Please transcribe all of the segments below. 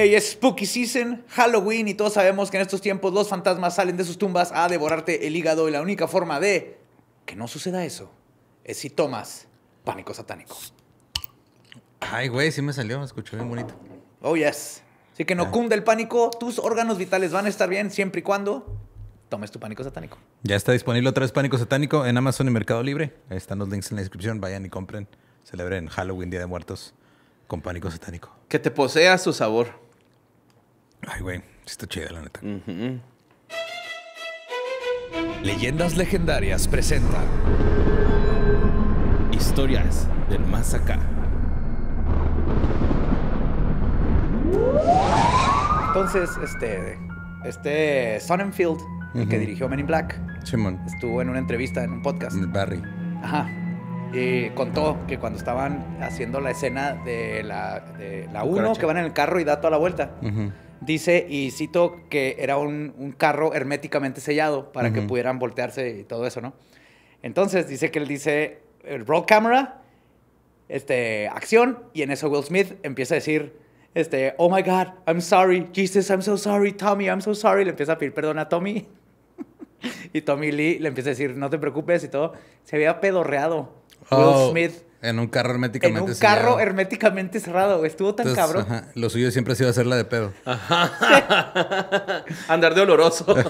Hey, es Spooky Season, Halloween y todos sabemos que en estos tiempos los fantasmas salen de sus tumbas a devorarte el hígado y la única forma de que no suceda eso es si tomas pánico satánico. Ay, güey, sí me salió, me escuchó bien bonito. Oh, yes. Así que no cunda el pánico, tus órganos vitales van a estar bien siempre y cuando tomes tu pánico satánico. Ya está disponible otra vez pánico satánico en Amazon y Mercado Libre. Ahí están los links en la descripción, vayan y compren. Celebren Halloween, Día de Muertos con pánico satánico. Que te posea su sabor. Ay, güey, está chida la neta. Leyendas legendarias presenta Historias del Más Acá. Entonces, este, este Sonnenfield, el que dirigió Men in Black, estuvo en una entrevista en un podcast. el Barry. Ajá. Y contó que cuando estaban haciendo la escena de la, de la 1, que van en el carro y da toda la vuelta, dice, y cito, que era un, carro herméticamente sellado para que pudieran voltearse y todo eso, ¿no? Entonces dice que él dice, el roll camera, este, acción, y en eso Will Smith empieza a decir, este, oh my God, I'm sorry, Jesus, I'm so sorry, Tommy, I'm so sorry, le empieza a pedir perdón a Tommy. y Tommy Lee le empieza a decir, no te preocupes y todo. Se había pedorreado Will oh. Smith en un carro herméticamente cerrado. En un carro herméticamente cerrado, Estuvo tan cabrón. Lo suyo siempre ha sido hacerla de pedo. Ajá. Andar de oloroso.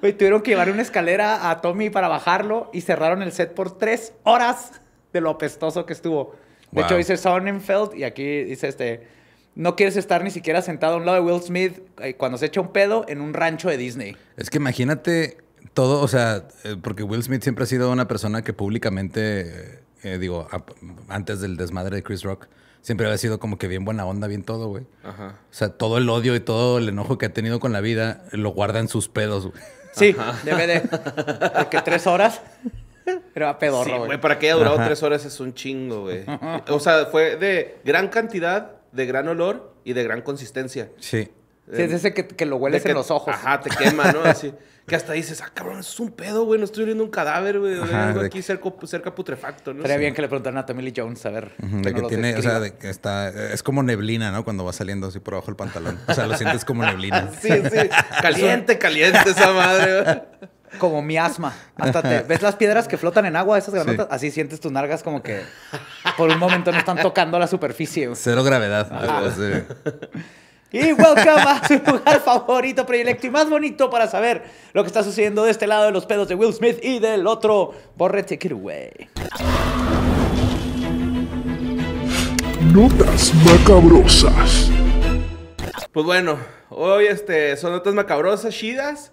Güey, tuvieron que llevar una escalera a Tommy para bajarlo y cerraron el set por tres horas de lo apestoso que estuvo. De hecho, dice Sonnenfeld y aquí dice este... No quieres estar ni siquiera sentado a un lado de Will Smith eh, cuando se echa un pedo en un rancho de Disney. Es que imagínate todo, o sea, eh, porque Will Smith siempre ha sido una persona que públicamente eh, eh, digo, antes del desmadre de Chris Rock, siempre había sido como que bien buena onda, bien todo, güey. Ajá. O sea, todo el odio y todo el enojo que ha tenido con la vida lo guarda en sus pedos, güey. Sí, debe de. Porque tres horas. Pero a pedorro, güey. Para que haya durado tres horas es un chingo, güey. O sea, fue de gran cantidad, de gran olor y de gran consistencia. Sí. Sí, es ese que, que lo hueles en los ojos. Ajá, te quema, ¿no? Así. Que hasta dices, ah, cabrón, es un pedo, güey. No estoy oliendo un cadáver, güey. aquí cerca, putrefacto, ¿no? Sería bien que le preguntaran a Tommy Lee Jones, a ver. de que, tiene, o sea, de que está. Es como neblina, ¿no? Cuando va saliendo así por abajo el pantalón. O sea, lo sientes como neblina. sí, sí. Caliente, caliente esa madre, güey. Como miasma. Hasta te, ¿Ves las piedras que flotan en agua, esas granotas? Así sientes tus nargas como que por un momento no están tocando la superficie. Cero gravedad. Y welcome a su lugar favorito, predilecto y más bonito para saber lo que está sucediendo de este lado de los pedos de Will Smith y del otro. Borre, take it Notas macabrosas. Pues bueno, hoy este, son notas macabrosas, chidas.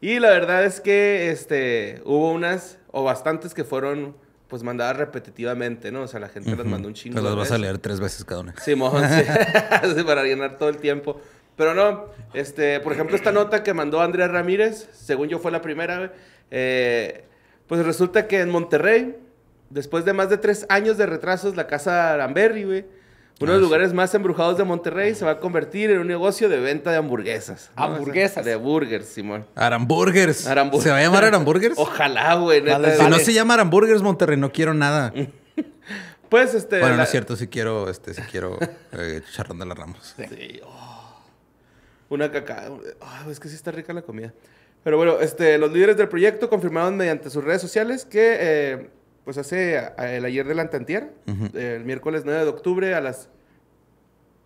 Y la verdad es que este, hubo unas o bastantes que fueron pues mandaba repetitivamente, ¿no? O sea, la gente las mandó un chingo. Te las vas a leer tres veces cada una. Sí, mojón, sí. para llenar todo el tiempo. Pero no, este, por ejemplo, esta nota que mandó Andrea Ramírez, según yo fue la primera, eh, pues resulta que en Monterrey, después de más de tres años de retrasos, la casa Aramberri, güey, uno de los lugares más embrujados de Monterrey se va a convertir en un negocio de venta de hamburguesas. ¿Hamburguesas? de burgers, Simón. Aramburgers. ¿Se va a llamar Aramburgers? Ojalá, güey. si no se llama Aramburgers Monterrey, no quiero nada. pues, este... Bueno, no es cierto. Si quiero, este, si quiero eh, charrón de las ramos. Sí. Oh. Una caca. Oh, oh, es que sí está rica la comida. Pero bueno, este, los líderes del proyecto confirmaron mediante sus redes sociales que... Eh, pues hace el ayer del Antantier, el miércoles 9 de octubre a las.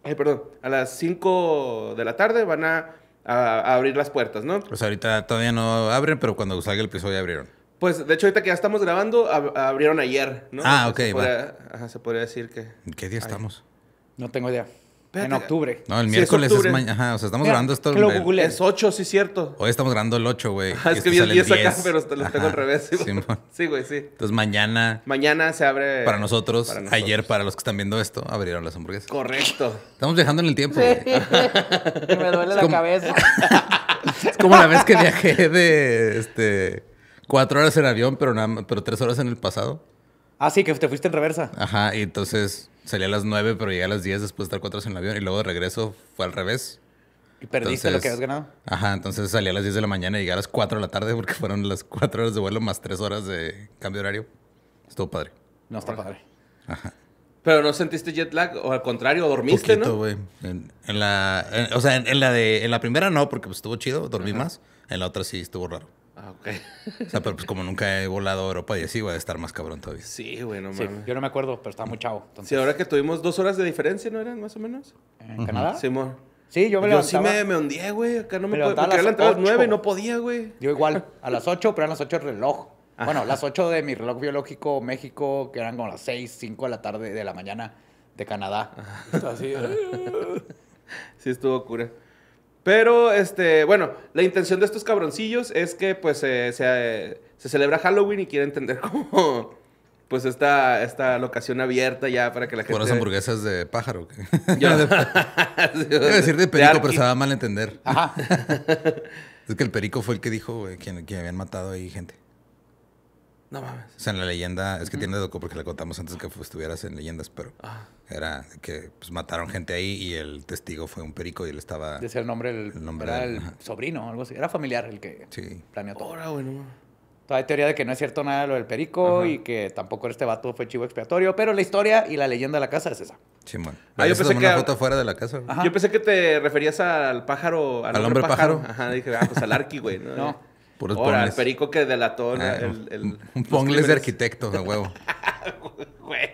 perdón, a las 5 de la tarde van a, abrir las puertas, ¿no? Pues ahorita todavía no abren, pero cuando salga el piso ya abrieron. Pues de hecho, ahorita que ya estamos grabando, abrieron ayer, ¿no? Ah, ok, se podría, se podría decir que. ¿En qué día estamos? No tengo idea en octubre. No, el miércoles es, mañana. Ajá, o sea, estamos grabando esto. Que lo el... Es 8, sí, cierto. Hoy estamos grabando el 8, güey. es que vi el 10 acá, pero los tengo al revés. Sí, güey, sí, Entonces mañana. Mañana se abre. Para nosotros, ayer, para los que están viendo esto, abrieron las hamburguesas. Correcto. Estamos viajando en el tiempo, me duele la cabeza. es como la vez que viajé de este, cuatro horas en avión, pero, nada, pero tres horas en el pasado. Ah, sí, que te fuiste en reversa. Ajá, y entonces salí a las 9, pero llegué a las 10 después de estar 4 horas en el avión y luego de regreso fue al revés. Y perdiste lo que habías ganado. Ajá, entonces salí a las 10 de la mañana y llegué a las 4 de la tarde porque fueron las 4 horas de vuelo más 3 horas de cambio horario. Estuvo padre. No está padre. Ajá. Pero no sentiste jet lag o al contrario, dormiste, Poquito, ¿no? güey. En, la en, o sea, en, la de en la primera no porque pues estuvo chido, dormí más. En la otra sí estuvo raro. Ah, ok. o sea, pero pues como nunca he volado a Europa y así, voy a estar más cabrón todavía. Sí, güey, no mames. yo no me acuerdo, pero estaba muy chavo. Sí, ahora que tuvimos dos horas de diferencia, ¿no eran más o menos? ¿En Canadá? Sí, Sí, yo me levantaba. Yo sí me, me güey. Acá no me, me podía. Porque a las 9 y no podía, güey. Yo igual, a las ocho, pero eran las ocho el reloj. Ah. Bueno, las ocho de mi reloj biológico México, que eran como las seis, cinco de la tarde, de la mañana de Canadá. Así. Ah. sí, estuvo cura. Pero, este, bueno, la intención de estos cabroncillos es que, pues, eh, se, eh, se, celebra Halloween y quiere entender cómo, pues, esta, esta locación abierta ya para que la gente... las hamburguesas de pájaro. Yo... Iba decir de perico, pero se va a entender Ajá. es que el perico fue el que dijo que habían matado ahí gente. No mames. O sea, en la leyenda, es que tiene porque la contamos antes que estuvieras en leyendas, pero ah. era que pues, mataron gente ahí y el testigo fue un perico y él estaba. Decía el nombre del. El nombre sobrino, algo así. Era familiar el que sí. planeó todo. Ahora, Toda hay teoría de que no es cierto nada lo del perico y que tampoco este vato fue chivo expiatorio, pero la historia y la leyenda de la casa es esa. Sí, ah, yo pensé que. fuera de la casa. Yo pensé que te referías al pájaro. Al, hombre, pájaro? Ajá, dije, ah, pues al arqui, güey. no. Por el perico que delató ah, el, Un, pongles de arquitecto, de huevo. Güey.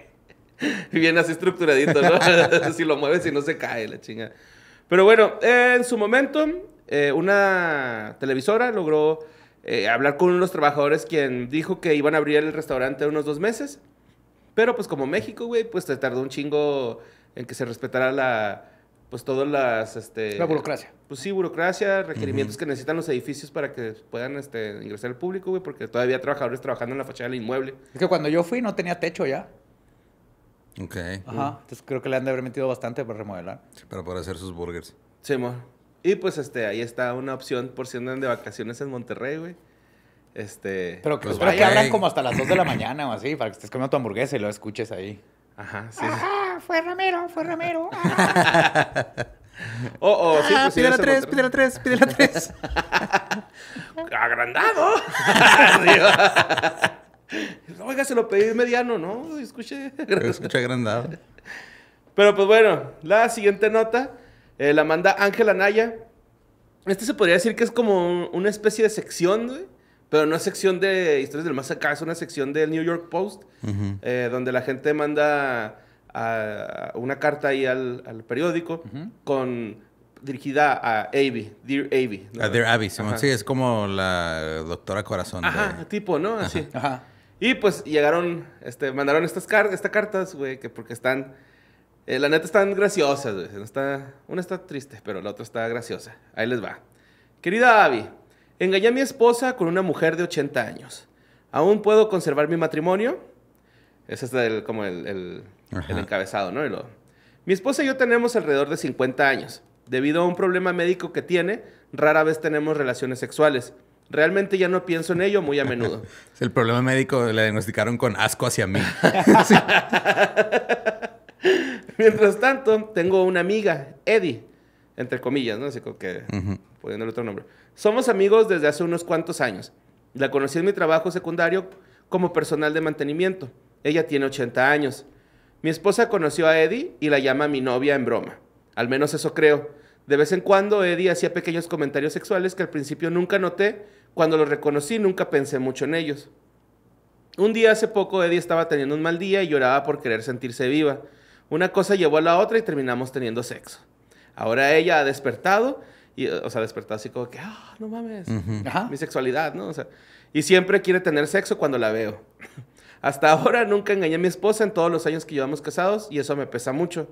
Bien así estructuradito, ¿no? si lo mueves y no se cae la chinga. Pero bueno, en su momento, eh, una televisora logró eh, hablar con unos trabajadores quien dijo que iban a abrir el restaurante unos dos meses. Pero pues como México, güey, pues te tardó un chingo en que se respetara la, pues todas las... Este, la burocracia. Pues sí, burocracia, requerimientos que necesitan los edificios para que puedan este, ingresar al público, güey, porque todavía trabajadores trabajando en la fachada del inmueble. Es que cuando yo fui no tenía techo ya. Ok. Ajá, entonces creo que le han de haber metido bastante para remodelar. Sí, para poder hacer sus burgers. Sí, amor. Y pues este, ahí está una opción por si andan de vacaciones en Monterrey, güey. Este, pero que, hablan pues, eh. como hasta las 2 de la mañana o así, para que estés comiendo tu hamburguesa y lo escuches ahí. Ajá, sí fue Romero, fue Romero. oh, oh, sí, ah, pide la 3, pide la 3, pide la 3. Agrandado. Oiga, se lo pedí mediano, ¿no? Escuche, Escuché agrandado. Pero pues bueno, la siguiente nota eh, la manda Ángela Naya. Este se podría decir que es como una especie de sección, Pero no es sección de historias del más acá, es una sección del New York Post, eh, donde la gente manda a una carta ahí al, periódico con dirigida a Avi, Dear Avi. A Dear Avi, sí, es como la doctora corazón. Ajá, tipo, ¿no? Así. Ajá. Y pues llegaron, este, mandaron estas, cartas, güey, que porque están, eh, la neta están graciosas, güey. Está, una está triste, pero la otra está graciosa. Ahí les va. Querida Avi, engañé a mi esposa con una mujer de 80 años. ¿Aún puedo conservar mi matrimonio? Ese es este el, como el, encabezado, ¿no? Lo, mi esposa y yo tenemos alrededor de 50 años. Debido a un problema médico que tiene, rara vez tenemos relaciones sexuales. Realmente ya no pienso en ello muy a menudo. el problema médico le diagnosticaron con asco hacia mí. Mientras tanto, tengo una amiga, Eddie, entre comillas, ¿no? Así como que uh otro nombre. Somos amigos desde hace unos cuantos años. La conocí en mi trabajo secundario como personal de mantenimiento. Ella tiene 80 años. Mi esposa conoció a Eddie y la llama mi novia en broma. Al menos eso creo. De vez en cuando Eddie hacía pequeños comentarios sexuales que al principio nunca noté. Cuando los reconocí nunca pensé mucho en ellos. Un día hace poco Eddie estaba teniendo un mal día y lloraba por querer sentirse viva. Una cosa llevó a la otra y terminamos teniendo sexo. Ahora ella ha despertado, y, o sea, despertado así como que, ah, no mames, mi sexualidad, ¿no? O sea, y siempre quiere tener sexo cuando la veo. Hasta ahora nunca engañé a mi esposa en todos los años que llevamos casados y eso me pesa mucho.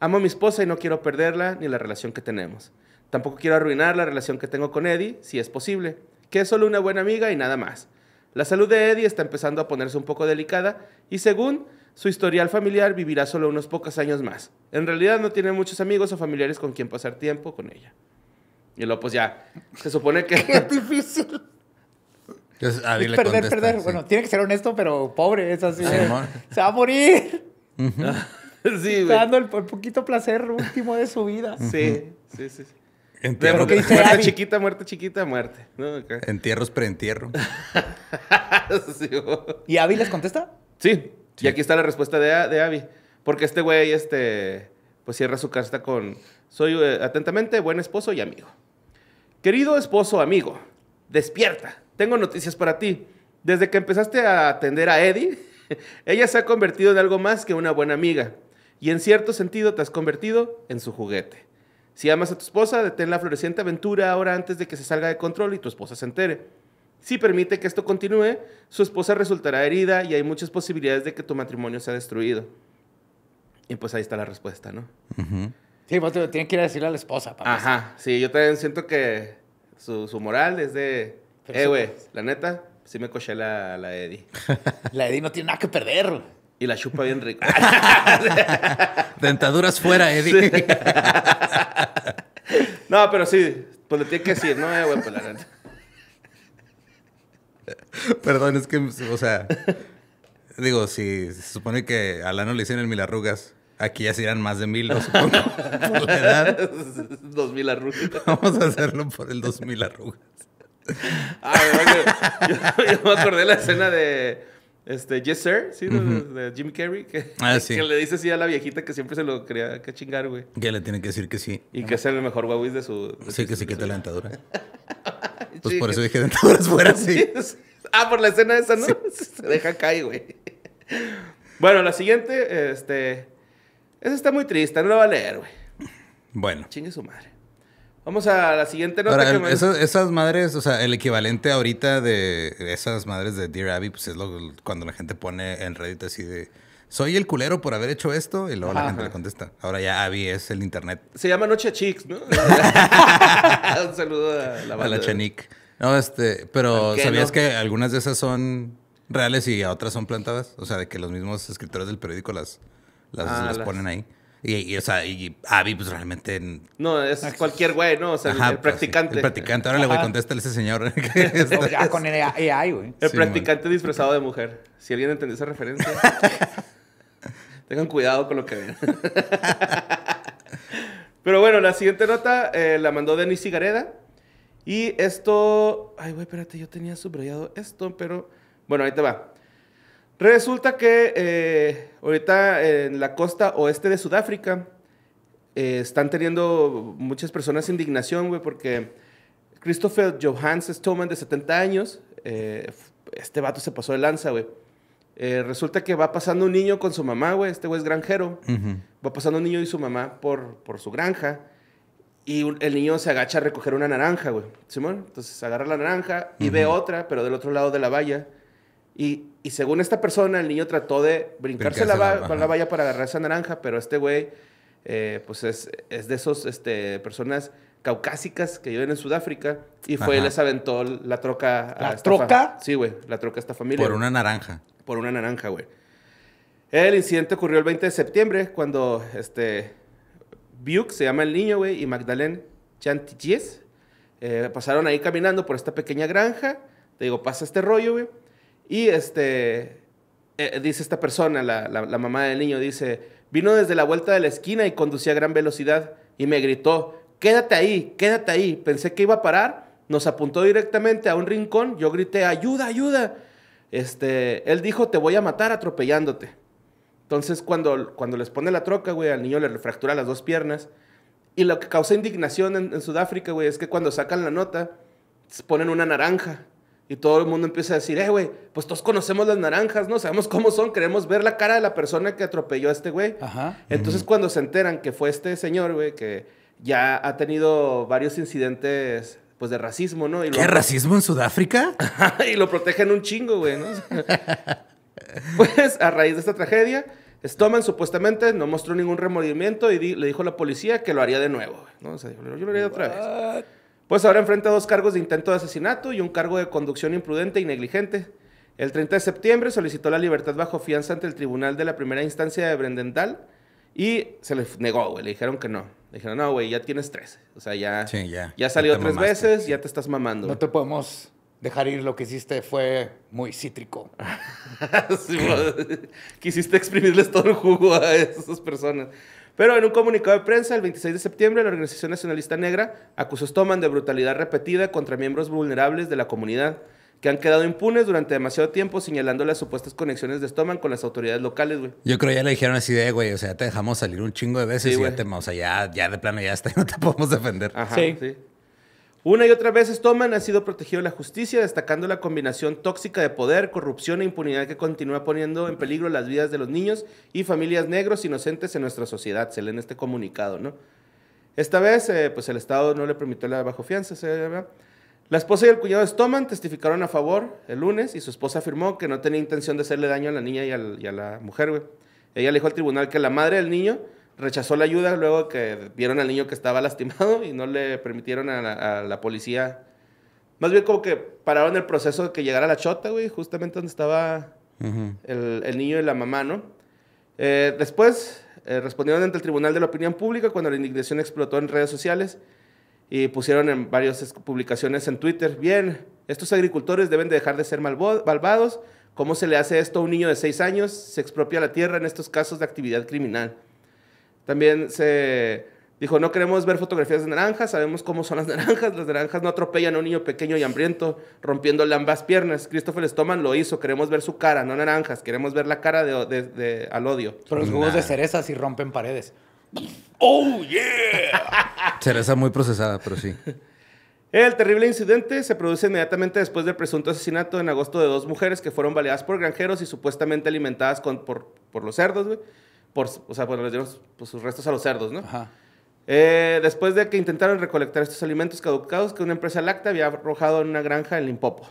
Amo a mi esposa y no quiero perderla ni la relación que tenemos. Tampoco quiero arruinar la relación que tengo con Eddie, si es posible, que es solo una buena amiga y nada más. La salud de Eddie está empezando a ponerse un poco delicada y según su historial familiar vivirá solo unos pocos años más. En realidad no tiene muchos amigos o familiares con quien pasar tiempo con ella. Y luego pues ya, se supone que... es difícil perder, perder. Bueno, tiene que ser honesto, pero pobre, es así. se va a morir. Está dando el, poquito placer último de su vida. Sí, sí, sí. Entierro. muerte chiquita, muerte chiquita, muerte. Entierros preentierro. ¿Y Abby les contesta? Sí. Y aquí está la respuesta de, de Abby. Porque este güey, este, pues cierra su carta con, soy eh, atentamente buen esposo y amigo. Querido esposo, amigo, despierta. Tengo noticias para ti. Desde que empezaste a atender a Eddie, ella se ha convertido en algo más que una buena amiga. Y en cierto sentido te has convertido en su juguete. Si amas a tu esposa, detén la floreciente aventura ahora antes de que se salga de control y tu esposa se entere. Si permite que esto continúe, su esposa resultará herida y hay muchas posibilidades de que tu matrimonio sea destruido. Y pues ahí está la respuesta, ¿no? Sí, vos pues, te tienen que ir a decirle a la esposa. Ajá, sí, yo también siento que su, su moral es de eh, güey, la neta, sí me coché la, la Eddie. la Eddie no tiene nada que perder, Y la chupa bien rico. Dentaduras fuera, Eddie. no, pero sí, pues le tiene que decir, no, eh, güey, pues la neta. Perdón, es que, o sea, digo, si se supone que a Lano le hicieron mil arrugas, aquí ya se irán más de mil, lo supongo, Dos mil arrugas. Vamos a hacerlo por el dos mil arrugas. Ah, yo, me acordé de la escena de este, Yes Sir, ¿sí? de, Jim Carrey, que, ah, que, le dice así a la viejita que siempre se lo creía que chingar, güey. Que le tiene que decir que sí. Y que es el mejor guaguis de su... sí, que sí que la dentadura. pues por eso dije dentaduras fuera, sí. Ah, por la escena esa, ¿no? Se deja caer, güey. Bueno, la siguiente, este... Esa está muy triste, no la va a leer, güey. Bueno. Chingue su madre. Vamos a la siguiente nota. que me... esas, madres, o sea, el equivalente ahorita de esas madres de Dear Abby, pues es cuando la gente pone en Reddit así de. Soy el culero por haber hecho esto y luego la gente le contesta. Ahora ya Abby es el internet. Se llama Noche Chicks, ¿no? Un saludo a la madre. A la No, este, pero ¿sabías que algunas de esas son reales y otras son plantadas? O sea, de que los mismos escritores del periódico las, las... Ah, ponen ahí. Y, o sea, y Abby, pues realmente. No, es cualquier güey, ¿no? O sea, el, practicante. el practicante, ahora le voy a contestar a ese señor. ya con este, el güey. El practicante disfrazado de mujer. Si alguien entendió esa referencia, tengan cuidado con lo que ven. Pero bueno, la siguiente nota eh, la mandó Denis Cigareda. Y esto. Ay, güey, espérate, yo tenía subrayado esto, pero. Bueno, ahí te va. Resulta que eh, ahorita en la costa oeste de Sudáfrica eh, están teniendo muchas personas indignación, güey, porque Christopher Johannes Stoman, de 70 años, eh, este vato se pasó de lanza, güey. resulta que va pasando un niño con su mamá, güey. Este güey es granjero. Va pasando un niño y su mamá por, por su granja. Y el niño se agacha a recoger una naranja, güey. Simón. Entonces agarra la naranja y ve otra, pero del otro lado de la valla. Y y según esta persona, el niño trató de brincarse, con la, valla para agarrar esa naranja, pero este güey, eh, pues es, de esos este, personas caucásicas que viven en Sudáfrica y fue, les aventó la troca. ¿La troca? Sí, güey, la troca a esta familia. Por una naranja. Por una naranja, güey. El incidente ocurrió el 20 de septiembre cuando este Buick, se llama el niño, güey, y Magdalene Chantillies eh, pasaron ahí caminando por esta pequeña granja. Te digo, pasa este rollo, güey. Y este, eh, dice esta persona, la, mamá del niño, dice, vino desde la vuelta de la esquina y conducía a gran velocidad y me gritó, quédate ahí, quédate ahí. Pensé que iba a parar, nos apuntó directamente a un rincón, yo grité, ayuda, ayuda. Este, él dijo, te voy a matar atropellándote. Entonces, cuando, cuando les pone la troca, güey, al niño le refractura las dos piernas. Y lo que causa indignación en, Sudáfrica, güey, es que cuando sacan la nota, ponen una naranja y todo el mundo empieza a decir, eh, güey, pues todos conocemos las naranjas, ¿no? Sabemos cómo son, queremos ver la cara de la persona que atropelló a este güey. Ajá. Entonces, cuando se enteran que fue este señor, güey, que ya ha tenido varios incidentes pues de racismo, ¿no? Y ¿Qué racismo en Sudáfrica? y lo protegen un chingo, güey, ¿no? pues a raíz de esta tragedia, Stoman supuestamente no mostró ningún remordimiento y le dijo a la policía que lo haría de nuevo, ¿no? yo lo haría otra vez. Pues ahora enfrenta dos cargos de intento de asesinato y un cargo de conducción imprudente y negligente. El 30 de septiembre solicitó la libertad bajo fianza ante el tribunal de la primera instancia de Brendendal y se le negó, güey. Le dijeron que no. Le dijeron, no, güey, ya tienes tres. O sea, ya, ya. ya salió tres veces, ya te estás mamando. No te podemos dejar ir. Lo que hiciste fue muy cítrico. quisiste exprimirles todo el jugo a esas personas. Pero en un comunicado de prensa, el 26 de septiembre, la Organización Nacionalista Negra acusó a Stoman de brutalidad repetida contra miembros vulnerables de la comunidad, que han quedado impunes durante demasiado tiempo señalando las supuestas conexiones de Stoman con las autoridades locales, güey. Yo creo ya le dijeron así de, güey, o sea, ya te dejamos salir un chingo de veces y ya te, o sea, ya, de plano ya está, y no te podemos defender. Ajá, sí. Una y otra vez Stoman ha sido protegido de la justicia, destacando la combinación tóxica de poder, corrupción e impunidad que continúa poniendo en peligro las vidas de los niños y familias negros inocentes en nuestra sociedad. Se lee en este comunicado, ¿no? Esta vez, eh, pues el Estado no le permitió la bajo fianza, La esposa y el cuñado de Stoman testificaron a favor el lunes y su esposa afirmó que no tenía intención de hacerle daño a la niña y, a la mujer, Ella le dijo al tribunal que la madre del niño rechazó la ayuda luego que vieron al niño que estaba lastimado y no le permitieron a la, policía. Más bien como que pararon el proceso de que llegara la chota, güey, justamente donde estaba el, niño y la mamá, ¿no? Eh, después eh, respondieron ante el Tribunal de la Opinión Pública cuando la indignación explotó en redes sociales y pusieron en varias publicaciones en Twitter, bien, estos agricultores deben de dejar de ser malvados, ¿cómo se le hace esto a un niño de seis años? Se expropia la tierra en estos casos de actividad criminal. También se dijo, no queremos ver fotografías de naranjas, sabemos cómo son las naranjas, las naranjas no atropellan a un niño pequeño y hambriento rompiéndole ambas piernas. Christopher Stoman lo hizo, queremos ver su cara, no naranjas, queremos ver la cara de, al odio. Pero los jugos de cerezas y rompen paredes. ¡Oh, yeah! cereza muy procesada, pero sí. El terrible incidente se produce inmediatamente después del presunto asesinato en agosto de dos mujeres que fueron baleadas por granjeros y supuestamente alimentadas por, por los cerdos, güey por, o sea, bueno, les dieron pues, sus restos a los cerdos, ¿no? Ajá. Eh, después de que intentaron recolectar estos alimentos caducados que una empresa láctea había arrojado en una granja en Limpopo.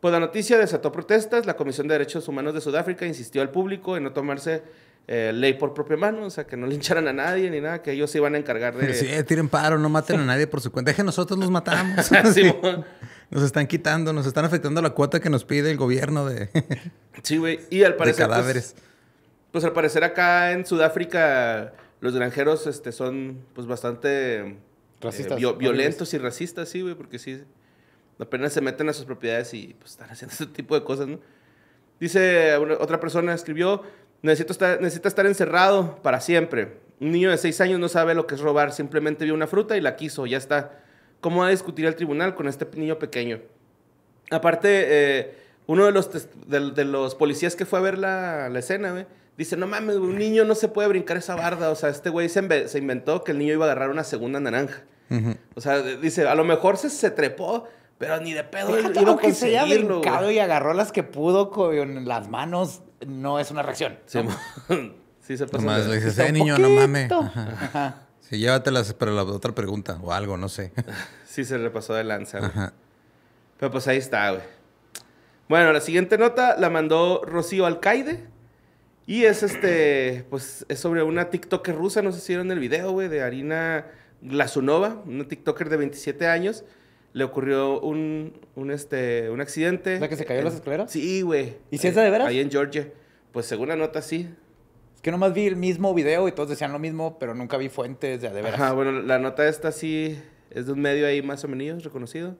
Pues la noticia desató protestas. La Comisión de Derechos Humanos de Sudáfrica insistió al público en no tomarse eh, ley por propia mano, o sea, que no lincharan a nadie ni nada, que ellos se iban a encargar de. Sí, tiren paro, no maten a nadie por su cuenta. Es que nosotros nos matamos. sí, nos están quitando, nos están afectando la cuota que nos pide el gobierno de. sí, güey. Y al parecer. Pues, cadáveres pues al parecer acá en Sudáfrica los granjeros este, son pues bastante eh, violentos y racistas, sí, güey, porque sí, apenas se meten a sus propiedades y pues, están haciendo ese tipo de cosas, ¿no? Dice otra persona, escribió, necesito necesita estar encerrado para siempre. Un niño de seis años no sabe lo que es robar, simplemente vio una fruta y la quiso, ya está. ¿Cómo va a discutir el tribunal con este niño pequeño? Aparte, eh, uno de los, de, los policías que fue a ver la, la escena, güey, Dice, no mames, un niño no se puede brincar esa barda. O sea, este güey se, inventó que el niño iba a agarrar una segunda naranja. O sea, dice, a lo mejor se, trepó, pero ni de pedo y iba a Se haya brincado y agarró las que pudo con las manos, no es una reacción. Sí, se pasó. Nomás le dices, eh, niño, no mames. Sí, llévatelas para la otra pregunta o algo, no sé. sí se repasó de lanza, Pero pues ahí está, güey. Bueno, la siguiente nota la mandó Rocío Alcaide. Y es este, pues es sobre una TikToker rusa, no sé si vieron el video, güey, de Arina Glazunova, una TikToker de 27 años. Le ocurrió un, este, un accidente. ¿La que se cayó en las escaleras? Sí, güey. ¿Y si es de veras? Ahí en Georgia. Pues según la nota, sí. Es que nomás vi el mismo video y todos decían lo mismo, pero nunca vi fuentes de de veras. Ah, bueno, la nota esta sí es de un medio ahí más o menos reconocido.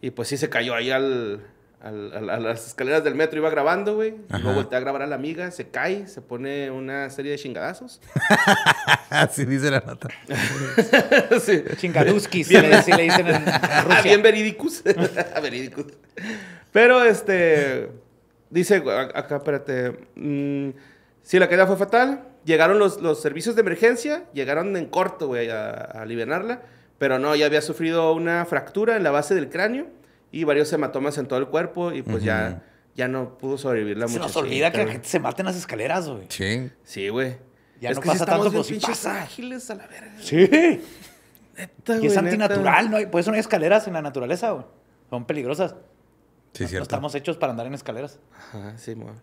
Y pues sí se cayó ahí al, a las escaleras del metro, iba grabando, güey. Luego volteé a grabar a la amiga, se cae, se pone una serie de chingadazos. Así dice la nota. Chingaduskis, si le, dicen en Rusia. Ah, bien ah, Pero este. Dice, acá, espérate. si mm, sí, la caída fue fatal. Llegaron los, servicios de emergencia, llegaron en corto, güey, a, a liberarla. Pero no, ya había sufrido una fractura en la base del cráneo y varios hematomas en todo el cuerpo y pues ya, ya no pudo sobrevivir la muchacha. Se nos olvida que la gente se mata en las escaleras, güey. Sí. Sí, güey. Ya es no pasa tanto como si pasa. ágiles a la verga. Sí. y es antinatural, no hay, por eso no hay escaleras en la naturaleza, güey. Son peligrosas. Sí, cierto. No estamos hechos para andar en escaleras. Ajá, sí, güey.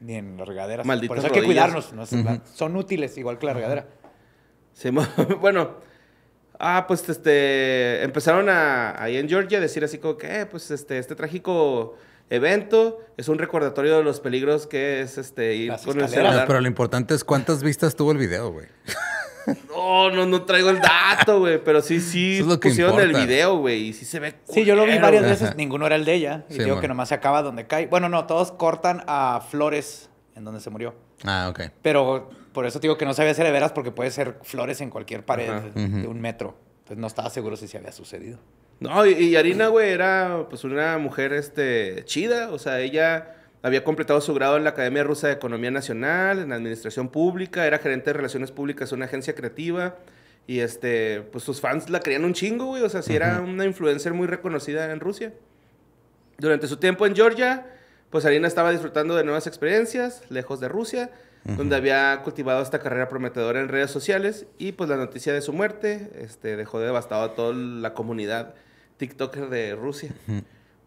Ni en las regaderas. Maldito Por eso hay que cuidarnos. Son útiles, igual que la regadera. Sí, bueno, Ah, pues este, empezaron a, ahí en Georgia a decir así como que, eh, pues este, este trágico evento es un recordatorio de los peligros que es este ir el Pero lo importante es cuántas vistas tuvo el video, güey. No, no, no traigo el dato, güey. Pero sí, sí lo que pusieron el video, güey. Y sí se ve. sí, yo lo vi varias veces. Ninguno era el de ella. Y digo que nomás se acaba donde cae. Bueno, no, todos cortan a Flores, en donde se murió. Ah, ok. Pero por eso digo que no sabía ser de veras porque puede ser flores en cualquier pared de, un metro. Entonces no estaba seguro si se había sucedido. No, y, Arina, güey, era pues una mujer este, chida. O sea, ella había completado su grado en la Academia Rusa de Economía Nacional, en Administración Pública, era gerente de Relaciones Públicas, una agencia creativa. Y este, pues sus fans la querían un chingo, güey. O sea, sí era una influencer muy reconocida en Rusia. Durante su tiempo en Georgia, pues Arina estaba disfrutando de nuevas experiencias, lejos de Rusia donde había cultivado esta carrera prometedora en redes sociales y pues la noticia de su muerte este, dejó devastado a toda la comunidad TikToker de Rusia.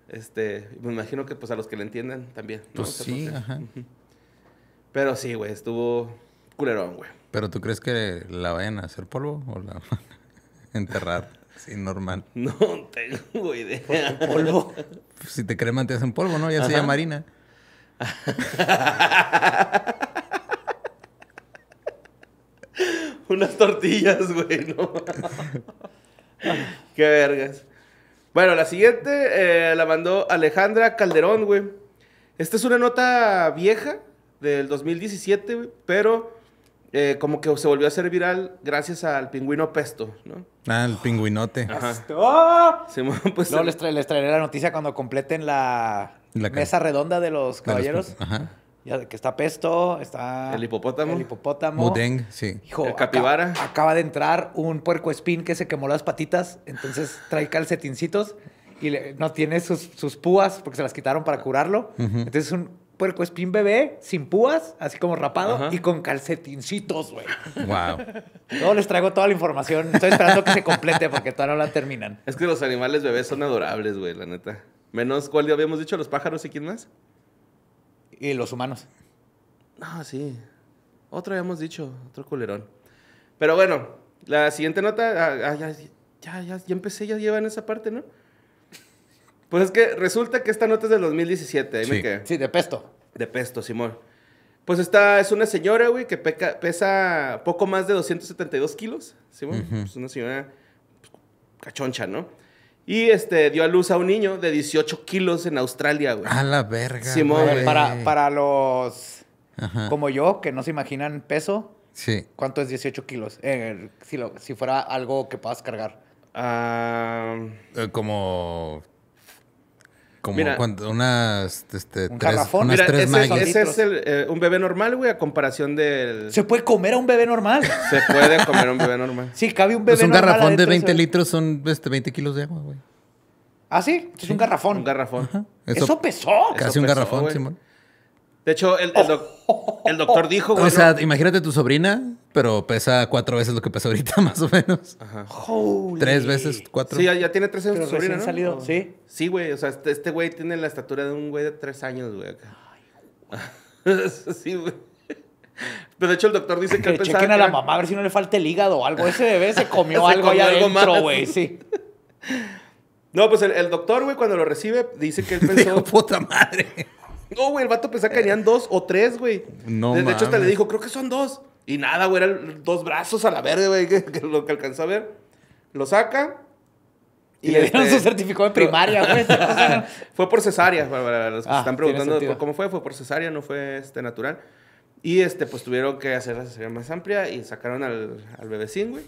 Este, me imagino que pues a los que le entiendan también. Pues sí, ajá. Pero sí, güey, estuvo culerón, güey. ¿Pero tú crees que la vayan a hacer polvo o la van a enterrar? sin normal. No tengo idea. Pues, ¿Polvo? Pues, si te creman te hacen polvo, ¿no? Ya se llama Marina unas tortillas, güey, no. Qué vergas. Bueno, la siguiente eh, la mandó Alejandra Calderón, güey. Esta es una nota vieja del 2017, pero eh, como que se volvió a ser viral gracias al pingüino Pesto, ¿no? Ah, el pingüinote. Ajá. pues, no, les, traeré la noticia cuando completen la, mesa redonda de los caballeros. Ajá. Ya que está Pesto, está... El hipopótamo. El hipopótamo. Mudeng, sí. Hijo, el capibara. Acaba, de entrar un puerco espín que se quemó las patitas, entonces trae calcetincitos y no tiene sus, sus, púas porque se las quitaron para curarlo. Entonces es un puerco espín bebé sin púas, así como rapado y con calcetincitos, güey. Wow. les traigo toda la información. Estoy esperando que se complete porque todavía no la terminan. Es que los animales bebés son adorables, güey, la neta. Menos, ¿cuál día habíamos dicho? ¿Los pájaros y quién más? y los humanos. Ah, sí. Otro habíamos dicho, otro culerón. Pero bueno, la siguiente nota, ah, ah, ya, ya, ya, ya empecé, ya llevan esa parte, ¿no? Pues es que resulta que esta nota es del 2017, sí. Sí, de pesto. De pesto, Simón. Pues esta es una señora, güey, que pesa poco más de 272 kilos, Simón. Es una señora pues, cachoncha, ¿no? Y este, dio a luz a un niño de 18 kilos en Australia, güey. A la verga. Para, para los como yo, que no se imaginan peso. Sí. ¿Cuánto es 18 kilos? Eh, si, si fuera algo que puedas cargar. Ah, eh, como como cuando unas, este, un tres, Mira, ese, es, eh, un bebé normal, güey, a comparación del... Se puede comer a un bebé normal. Se puede comer a un bebé normal. sí, cabe un pues bebé normal. un un garrafón de 20 litros son este, 20 kilos de agua, güey. ¿Ah, sí? Es un garrafón. Un garrafón. Eso, pesó. Casi un garrafón, Simón. De hecho, el, doctor dijo, güey. O sea, imagínate tu sobrina, pero pesa cuatro veces lo que pesa ahorita, más o menos. Ajá. Tres veces, cuatro. Sí, ya, tiene tres años tu sobrina, ¿no? salido. Sí. Sí, güey. O sea, este, este, güey tiene la estatura de un güey de tres años, güey, Ay, sí, güey. Pero de hecho el doctor dice que, que chequen a la mamá a ver si no le falta el hígado o algo. Ese bebé se comió algo malo. adentro, güey. Sí. No, pues el, doctor, güey, cuando lo recibe, dice que él pensó... puta madre. No, güey, el vato pensaba que eran dos o tres, güey. No, De, de hecho, hasta le dijo, creo que son dos. Y nada, güey, eran dos brazos a la verde, güey, que, es lo que alcanzó a ver. Lo saca. Y, le dieron su certificado de primaria, güey. fue por cesárea, para, los que se ah, están preguntando cómo fue, fue por cesárea, no fue este, natural. Y este, pues tuvieron que hacer la cesárea más amplia y sacaron al, al bebecín, güey.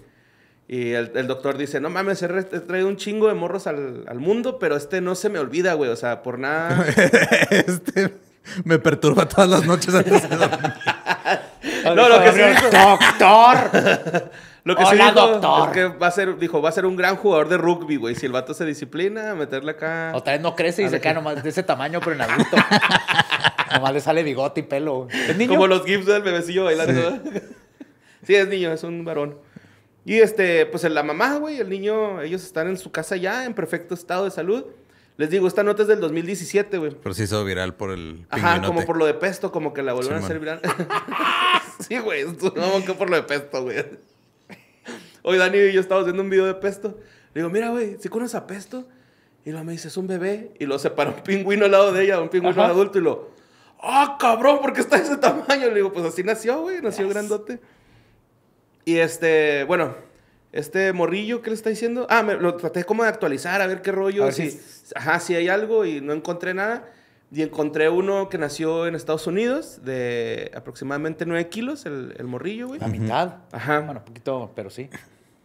Y el, doctor dice, no mames, he traído un chingo de morros al, al, mundo, pero este no se me olvida, güey. O sea, por nada... este me perturba todas las noches no, lo que sí dijo... ¡Doctor! lo que Hola, sí doctor. es que va a ser, dijo, va a ser un gran jugador de rugby, güey. Si el vato se disciplina, meterle acá... O vez no crece y se queda nomás de ese tamaño, pero en adulto. nomás le sale bigote y pelo. ¿Es niño? Como los gifs del bebecillo bailando. sí, es niño, es un varón. Y este, pues la mamá, güey, el niño, ellos están en su casa ya, en perfecto estado de salud. Les digo, esta nota es del 2017, güey. Pero se hizo viral por el. Ajá, como por lo de pesto, como que la volvieron a hacer viral. sí, güey, no, que por lo de pesto, güey. Hoy Dani y yo estábamos viendo un video de pesto. Le digo, mira, güey, ¿sí conoces a pesto? Y lo me dice, es un bebé. Y lo separa un pingüino al lado de ella, un pingüino adulto, y lo. ¡Ah, cabrón! ¿Por qué está de ese tamaño? Le digo, pues así nació, güey, nació grandote. Y este, bueno, este morrillo, ¿qué le está diciendo? Ah, me, lo traté como de actualizar, a ver qué rollo, ajá, si hay algo y no encontré nada. Y encontré uno que nació en Estados Unidos de aproximadamente 9 kilos, el, el morrillo, güey. La mitad. Ajá. Bueno, poquito, pero sí.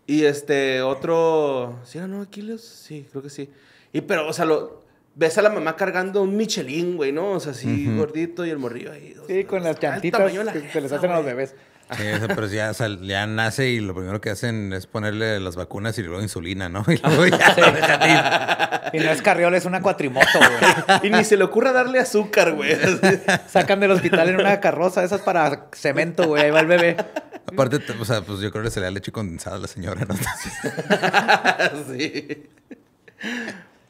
Y este otro, ¿sí era 9 kilos? Sí, creo que sí. Y pero, o sea, lo, ves a la mamá cargando un Michelin, güey, ¿no? O sea, así gordito y el morrillo ahí. Sí, con las chantitas que, se les hacen a los bebés. Sí, pero ya, o nace y lo primero que hacen es ponerle las vacunas y luego insulina, ¿no? Y luego ya Y no es carriol, es una cuatrimoto, güey. Y ni se le ocurra darle azúcar, güey. Sacan del hospital en una carroza, esas para cemento, güey. Ahí va el bebé. Aparte, o sea, pues yo creo que se le da leche condensada a la señora, ¿no? sí.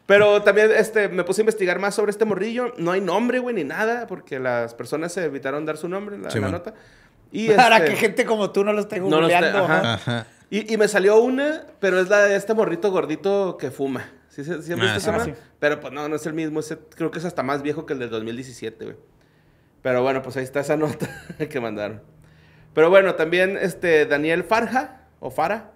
Pero también este, me puse a investigar más sobre este morrillo. No hay nombre, güey, ni nada, porque las personas se evitaron dar su nombre la, nota. Y Para este, que gente como tú no lo esté googleando. Y, me salió una, pero es la de este morrito gordito que fuma. ¿Sí, sí, ah, ah, sí Pero pues no, no es el mismo. creo que es hasta más viejo que el del 2017, güey. Pero bueno, pues ahí está esa nota que mandaron. Pero bueno, también este Daniel Farja, o Fara,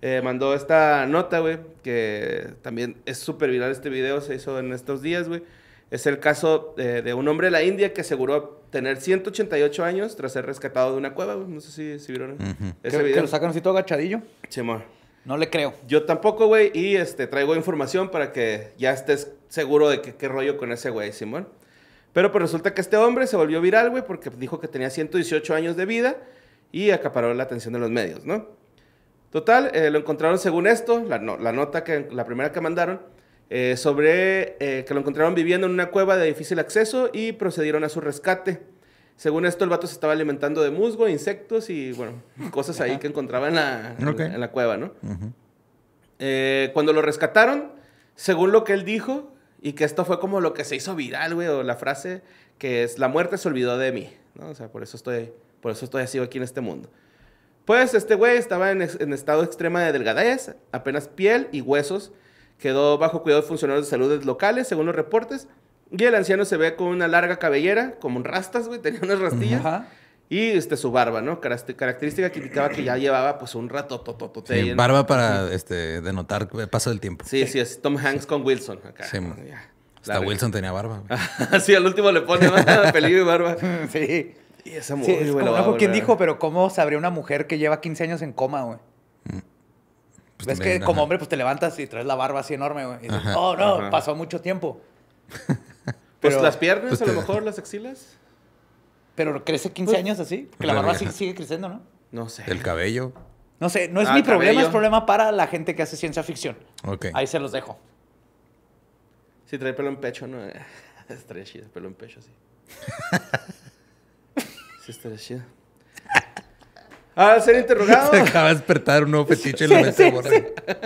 eh, mandó esta nota, güey, que también es súper viral este video, se hizo en estos días, güey es el caso de un hombre de la India que aseguró tener 188 años tras ser rescatado de una cueva. No sé si, vieron ¿eh? ese video. Que lo sacan así todo agachadillo. Simón. No le creo. Yo tampoco, güey. Y este, traigo información para que ya estés seguro de qué rollo con ese güey, Simón. Pero pues resulta que este hombre se volvió viral, güey, porque dijo que tenía 118 años de vida y acaparó la atención de los medios, ¿no? Total, eh, lo encontraron según esto, la, la nota que, la primera que mandaron, eh, sobre eh, que lo encontraron viviendo en una cueva de difícil acceso y procedieron a su rescate. Según esto, el vato se estaba alimentando de musgo, insectos y, bueno, cosas ahí que encontraba en la, cueva, ¿no? Eh, cuando lo rescataron, según lo que él dijo, y que esto fue como lo que se hizo viral, güey, o la frase que es, la muerte se olvidó de mí, ¿no? O sea, por eso estoy, por eso estoy así aquí en este mundo. Pues este güey estaba en, estado extrema de delgadez, apenas piel y huesos, Quedó bajo cuidado de funcionarios de salud locales, según los reportes. Y el anciano se ve con una larga cabellera, como un rastas, güey, tenía unas rastillas. Ajá. Y este, su barba, ¿no? Característica que indicaba que ya llevaba pues un rato tototote. Sí, barba para este, denotar el paso del tiempo. Sí, sí, es Tom Hanks con Wilson acá. Sí, Hasta Wilson tenía barba. sí, al último le pone pelillo y barba. sí. Y esa mujer, no, quién dijo, pero ¿cómo sabría una mujer que lleva 15 años en coma, güey? ves pues que como hombre, pues te levantas y traes la barba así enorme, oh, no, pasó mucho tiempo. pues las piernas, pues a lo mejor, las axilas. Pero crece 15 pues años así, que la barba sigue creciendo, ¿no? No sé. El cabello. No sé, no es ah, mi problema, es problema para la gente que hace ciencia ficción. Ok. Ahí se los dejo. Si trae pelo en pecho, no. Estaría chido, pelo en pecho, sí. sí, al ah, ser interrogado. Se acaba de despertar un nuevo fetiche en la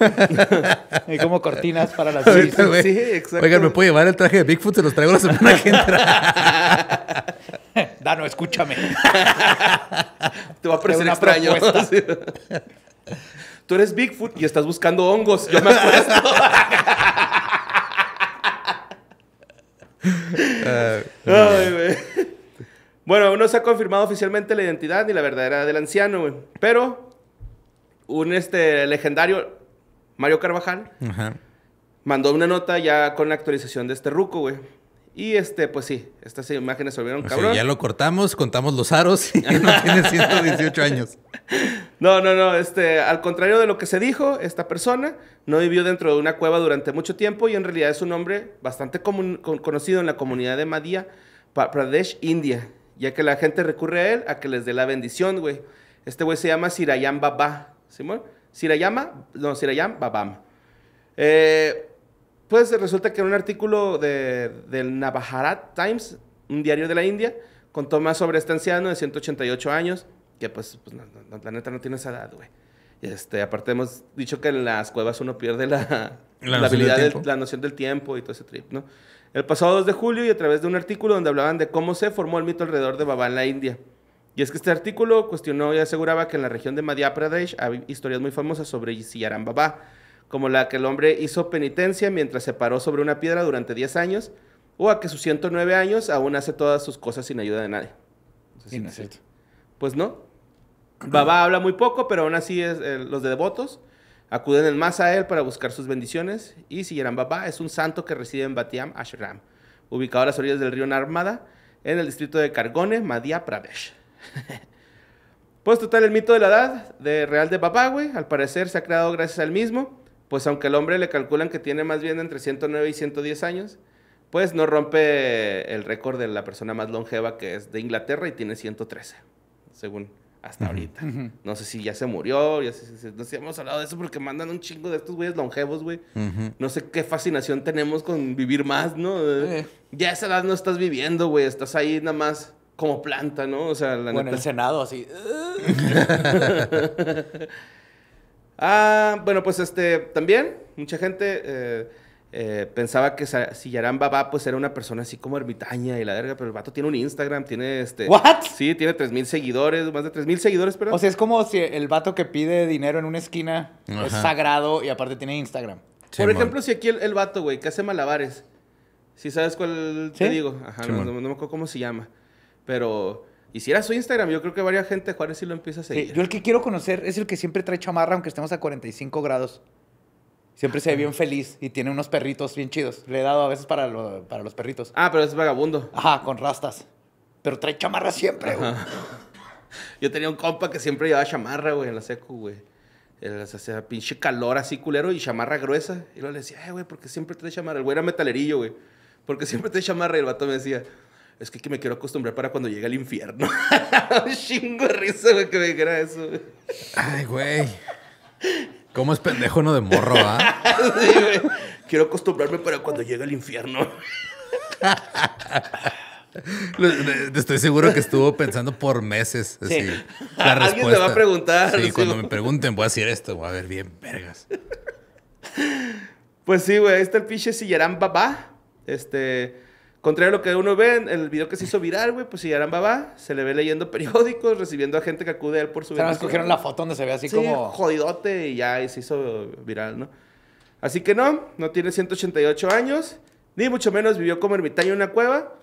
a Hay como cortinas para las sí, sí, exacto. Oigan, ¿me puedo llevar el traje de Bigfoot? Se los traigo la semana que entra. Dano, escúchame. Te va a parecer extraño. Tú eres Bigfoot y estás buscando hongos. Yo me acuerdo. Ah, Ay, güey. Bueno, no se ha confirmado oficialmente la identidad ni la verdadera del anciano, güey. Pero un este, legendario, Mario Carvajal, mandó una nota ya con la actualización de este ruco, güey. Y este, pues sí, estas imágenes se volvieron cabrón. ya lo cortamos, contamos los aros y no tiene 118 años. No, no, no. Este, al contrario de lo que se dijo, esta persona no vivió dentro de una cueva durante mucho tiempo y en realidad es un hombre bastante conocido en la comunidad de Madhya Pradesh, India ya que la gente recurre a él a que les dé la bendición, güey. Este güey se llama Sirayam Baba, ¿Simón? Sirayama, no, Sirayam Babam. Eh, pues resulta que en un artículo del Navajarat Times, un diario de la India, contó más sobre este anciano de 188 años, que pues, pues la neta no tiene esa edad, güey. Este, aparte hemos dicho que en las cuevas uno pierde la, habilidad, la noción del tiempo y todo ese trip, ¿no? el pasado 2 de julio y a través de un artículo donde hablaban de cómo se formó el mito alrededor de Baba en la India. Y es que este artículo cuestionó y aseguraba que en la región de Madhya Pradesh hay historias muy famosas sobre Ysiyaran Baba, como la que el hombre hizo penitencia mientras se paró sobre una piedra durante 10 años, o a que sus 109 años aún hace todas sus cosas sin ayuda de nadie. Pues no. Baba habla muy poco, pero aún así es, eh, los de devotos Acuden en más a él para buscar sus bendiciones y Siyaram Baba es un santo que reside en Batiam Ashram, ubicado a las orillas del río Narmada, en el distrito de Cargone, Madhya Pradesh. pues total, el mito de la edad de real de Baba, güey, al parecer se ha creado gracias al mismo, pues aunque el hombre le calculan que tiene más bien entre 109 y 110 años, pues no rompe el récord de la persona más longeva que es de Inglaterra y tiene 113, según hasta ahorita. No sé si ya se murió, ya no sé, hemos hablado de eso porque mandan un chingo de estos güeyes longevos, güey. No sé qué fascinación tenemos con vivir más, ¿no? Eh, ya a esa edad no estás viviendo, güey, estás ahí nada más como planta, ¿no? O sea, la bueno, el Senado así. ah, bueno, pues este, también mucha gente eh, eh, pensaba que Yaran Baba pues era una persona así como ermitaña y la verga, pero el vato tiene un Instagram, tiene este... ¿What? Sí, tiene 3000 seguidores, más de 3000 seguidores, pero... O sea, es como si el vato que pide dinero en una esquina es sagrado y aparte tiene Instagram. Por ejemplo, si aquí el, vato, güey, que hace malabares, si sabes cuál te digo, Ajá, no, me acuerdo cómo se llama, pero... Y si era su Instagram, yo creo que varias gente Juárez si lo empieza a seguir. yo el que quiero conocer es el que siempre trae chamarra aunque estemos a 45 grados. Siempre se ve bien feliz y tiene unos perritos bien chidos. Le he dado a veces para, para los perritos. Ah, pero es vagabundo. Ajá, con rastas. Pero trae chamarra siempre, güey. Yo tenía un compa que siempre llevaba chamarra, güey, en la secu, güey. Hacía pinche calor así culero y chamarra gruesa. Y luego le decía, güey, ¿por qué siempre trae chamarra? El güey era metalerillo, güey. Porque siempre trae chamarra? Y el vato me decía, es que, me quiero acostumbrar para cuando llegue al infierno. chingo risa, güey, que me dijera eso, Ay, güey. ¿Cómo es pendejo no de morro, ah? Quiero acostumbrarme para cuando llegue el infierno. Estoy seguro que estuvo pensando por meses. sí. Alguien te va a preguntar. y cuando me pregunten, voy a decir esto. Voy a ver bien, vergas. Pues sí, güey. Este está el pinche Sillerán, Babá. Este. Contrario a lo que uno ve en el video que se hizo viral, güey, pues si un Babá se le ve leyendo periódicos, recibiendo a gente que acude a él por su vida. se escogieron la foto donde se ve así sí, como. Jodidote y ya y se hizo viral, ¿no? Así que no, no tiene 188 años, ni mucho menos vivió como ermitaño en una cueva.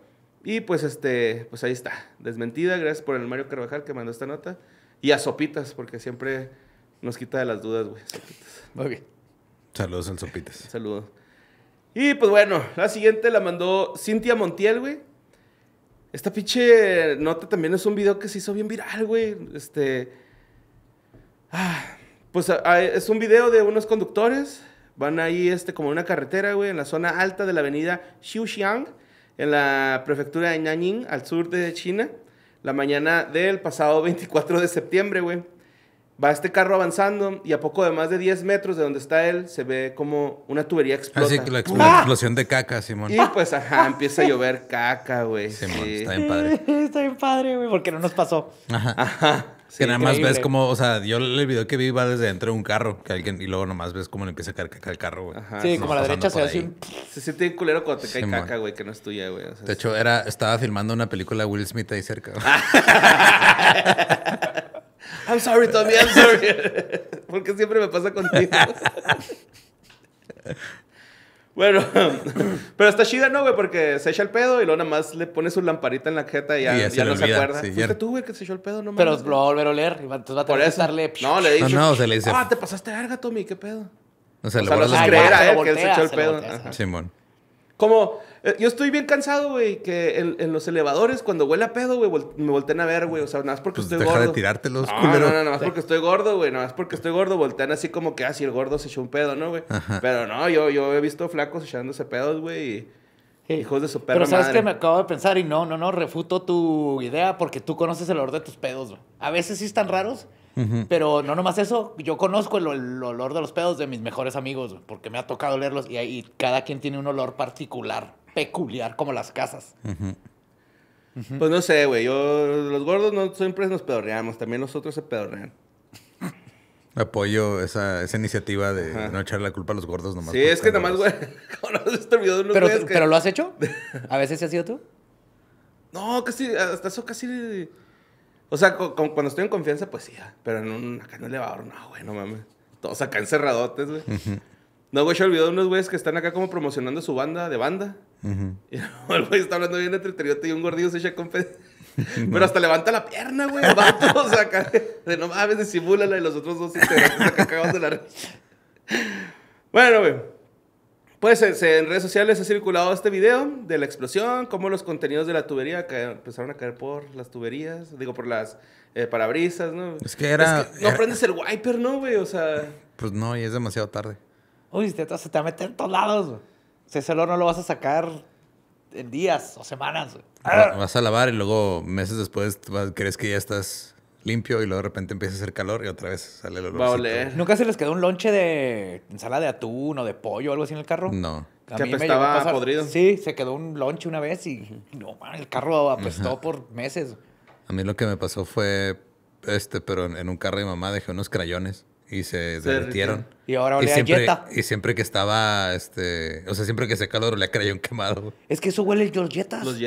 Y pues este, pues ahí está, desmentida. Gracias por el Mario Carvajal que mandó esta nota. Y a Sopitas, porque siempre nos quita de las dudas, güey. Sopitas. Muy bien. Saludos al Sopitas. Saludos. Y pues bueno, la siguiente la mandó Cintia Montiel, güey. Esta pinche nota también es un video que se hizo bien viral, güey. Este. Ah, pues es un video de unos conductores. Van ahí, este, como en una carretera, güey, en la zona alta de la avenida Xiuxiang, en la prefectura de Nanjing, al sur de China, la mañana del pasado 24 de septiembre, güey va este carro avanzando y a poco de más de 10 metros de donde está él se ve como una tubería explota. Así que la, ¡Ah! explosión de caca, Simón. Y pues, ajá, empieza a llover caca, güey. Simón, sí. está bien padre. está bien padre, güey, porque no nos pasó. Ajá. Ajá. que nada más ves como, o sea, yo el video que vi va desde dentro de un carro que alguien, y luego nomás ves cómo le empieza a caer caca al carro, güey. Ajá, sí, como a la derecha se hace un... Se siente culero cuando te cae caca, güey, que no es tuya, güey. de hecho, era, estaba filmando una película Will Smith ahí cerca. I'm sorry, Tommy, I'm sorry. Porque siempre me pasa contigo. Bueno, pero está chida, ¿no, güey? Porque se echa el pedo y luego nada más le pone su lamparita en la jeta y ya, no se acuerda. Sí, Fuiste tú, güey, que se echó el pedo, no me. Pero lo va a volver a oler. Entonces va a tener que estarle... No, le dice. No, no, se le dice... Ah, te pasaste verga, Tommy, ¿qué pedo? o sea, le o lo creer a ah, él que él se echó el pedo. Simón. Como, eh, yo estoy bien cansado, güey, que en, los elevadores, cuando huele a pedo, güey, me voltean a ver, güey. O sea, nada más porque pues estoy deja gordo. de tirártelos, no, ah, culero. No, no, nada más porque estoy gordo, güey. Nada más porque estoy gordo, voltean así como que, ah, si el gordo se echó un pedo, ¿no, güey? Pero no, yo, yo he visto flacos echándose pedos, güey, y... Hijos de su perra Pero sabes que me acabo de pensar y no, no, no, refuto tu idea porque tú conoces el olor de tus pedos, güey. A veces sí están raros, pero no nomás eso, yo conozco el, olor de los pedos de mis mejores amigos, porque me ha tocado leerlos y, y cada quien tiene un olor particular, peculiar, como las casas. Pues no sé, güey. Yo, los gordos no siempre nos pedorreamos, también nosotros se pedorrean. Apoyo esa, iniciativa de no echar la culpa a los gordos nomás. Sí, es que nomás, güey. pero, ¿Pero lo has hecho? ¿A veces ha sido tú? No, casi, hasta eso casi o sea, cuando estoy en confianza, pues sí, ah, pero en un, acá en el elevador, no, güey, no mames. Todos acá encerradotes, güey. No, güey, se olvidó de unos güeyes que están acá como promocionando su banda de banda. Y el güey está hablando bien entre el triote y un gordillo se echa con fe. Pero hasta levanta la pierna, güey. Vato, o sea, acá, de no mames, disimúlala y los otros dos integrantes acá cagados de la risa. Bueno, güey. Pues en redes sociales ha circulado este video de la explosión, cómo los contenidos de la tubería empezaron a caer por las tuberías, digo, por las eh, parabrisas, ¿no? Es que era... no prendes el wiper, ¿no, güey? O sea... Pues no, y es demasiado tarde. Uy, se te, va a meter en todos lados, güey. O no lo vas a sacar en días o semanas, Vas a lavar y luego meses después crees que ya estás limpio y luego de repente empieza a hacer calor y otra vez sale el olor. ¿Nunca se les quedó un lonche de ensalada de atún o de pollo o algo así en el carro? No. A podrido. Sí, se quedó un lonche una vez y no, el carro apestó por meses. A mí lo que me pasó fue este, pero en, un carro de mi mamá dejé unos crayones y se, se Y ahora olía y siempre, Y siempre que estaba, este, o sea, siempre que se calor olía a crayón quemado. Es que eso huele a Los Yetas. Los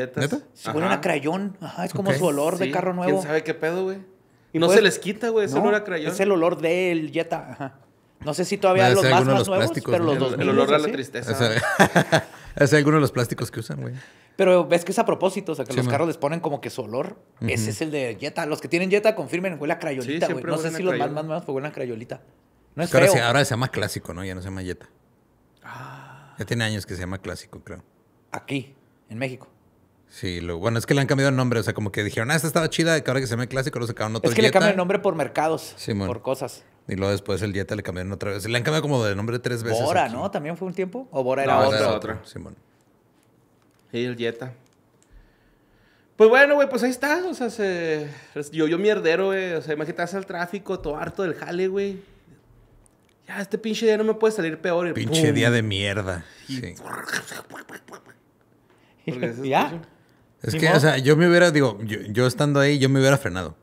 Se huele a crayón. Ajá, es como su olor de carro nuevo. ¿Quién sabe qué pedo, güey? Y no se les quita, güey, ese no, olor a Es el olor del Jetta, No sé si todavía los más, más nuevos, pero los dos. El, olor a la tristeza. Es alguno de los plásticos que usan, güey. Pero ves que es a propósito, o sea, que los carros les ponen como que su olor. Ese es el de Jetta. Los que tienen Jetta, confirmen, huele a crayolita, güey. no sé si los más, más nuevos huele a crayolita. No es ahora se llama clásico, ¿no? Ya no se llama Jetta. Ah. Ya tiene años que se llama clásico, creo. Aquí, en México. Sí, bueno, es que le han cambiado el nombre. O sea, como que dijeron, ah, esta estaba chida, que ahora que se llama clásico, lo sacaron otro Es que le cambian el nombre por mercados, sí, por cosas. Y luego después el Jetta le cambiaron otra vez. Le han cambiado como de nombre tres veces. Bora, ¿no? ¿También fue un tiempo? ¿O Bora era otro? Simón. Y el Jetta. Pues bueno, güey, pues ahí está. O sea, yo, yo mierdero, güey. O sea, imagínate, al tráfico, todo harto del jale, güey. Ya, este pinche día no me puede salir peor. Pinche día de mierda. ¿Ya? Es que, o sea, yo me hubiera, digo, yo, estando ahí, yo me hubiera frenado.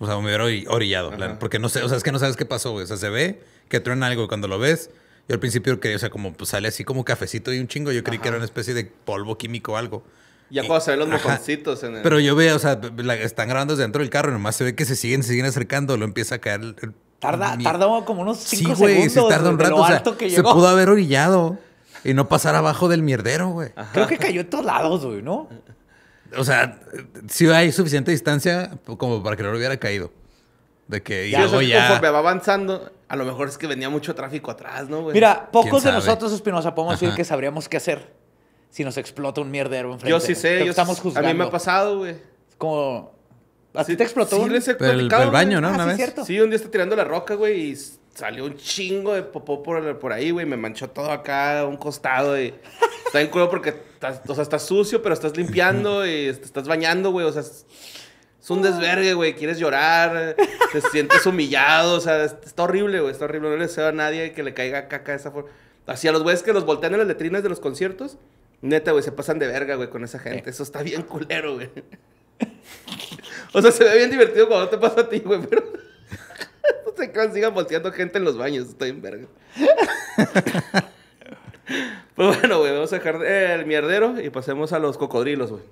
O sea, me hubiera orillado, porque no sé, o sea, es que no sabes qué pasó, güey. O sea, se ve que truena algo cuando lo ves, yo al principio creí, o sea, como pues, sale así como cafecito y un chingo, yo creí que era una especie de polvo químico o algo. Ya puedo saber los Pero yo veo, o sea, están grabando desde dentro del carro, y nomás se ve que se siguen, se siguen acercando, lo empieza a caer. tarda, tarda como unos cinco sí, segundos. Se tarda un rato. se pudo haber orillado y no pasar abajo del mierdero, güey. Creo que cayó en todos lados, güey, ¿no? O sea, si hay suficiente distancia como para que no lo hubiera caído. De que ya, o sea, ya... Conforme va avanzando, a lo mejor es que venía mucho tráfico atrás, ¿no, güey? Mira, pocos de nosotros, Espinosa, podemos decir que sabríamos qué hacer si nos explota un mierdero enfrente. Yo sí sé. Yo estamos juzgando. A mí me ha pasado, güey. Como... ¿A ti te explotó sí, un... el, baño, ¿no? Ah, ¿Una vez? Cierto. Sí, un día está tirando la roca, güey, y salió un chingo de popó por, ahí, güey. Me manchó todo acá, un costado. Y está en culo porque estás, o sea, estás sucio, pero estás limpiando y estás bañando, güey. O sea, es, un desvergue, güey. Quieres llorar, te sientes humillado. O sea, está horrible, güey. Está horrible. No le deseo a nadie que le caiga caca de esa forma. Así a los güeyes que los voltean en las letrinas de los conciertos. Neta, güey, se pasan de verga, güey, con esa gente. Eso está bien culero, güey. O sea, se ve bien divertido cuando te pasa a ti, güey, pero... No se sigan volteando gente en los baños, estoy en verga. pues bueno, güey, vamos a dejar eh, el mierdero y pasemos a los cocodrilos, güey.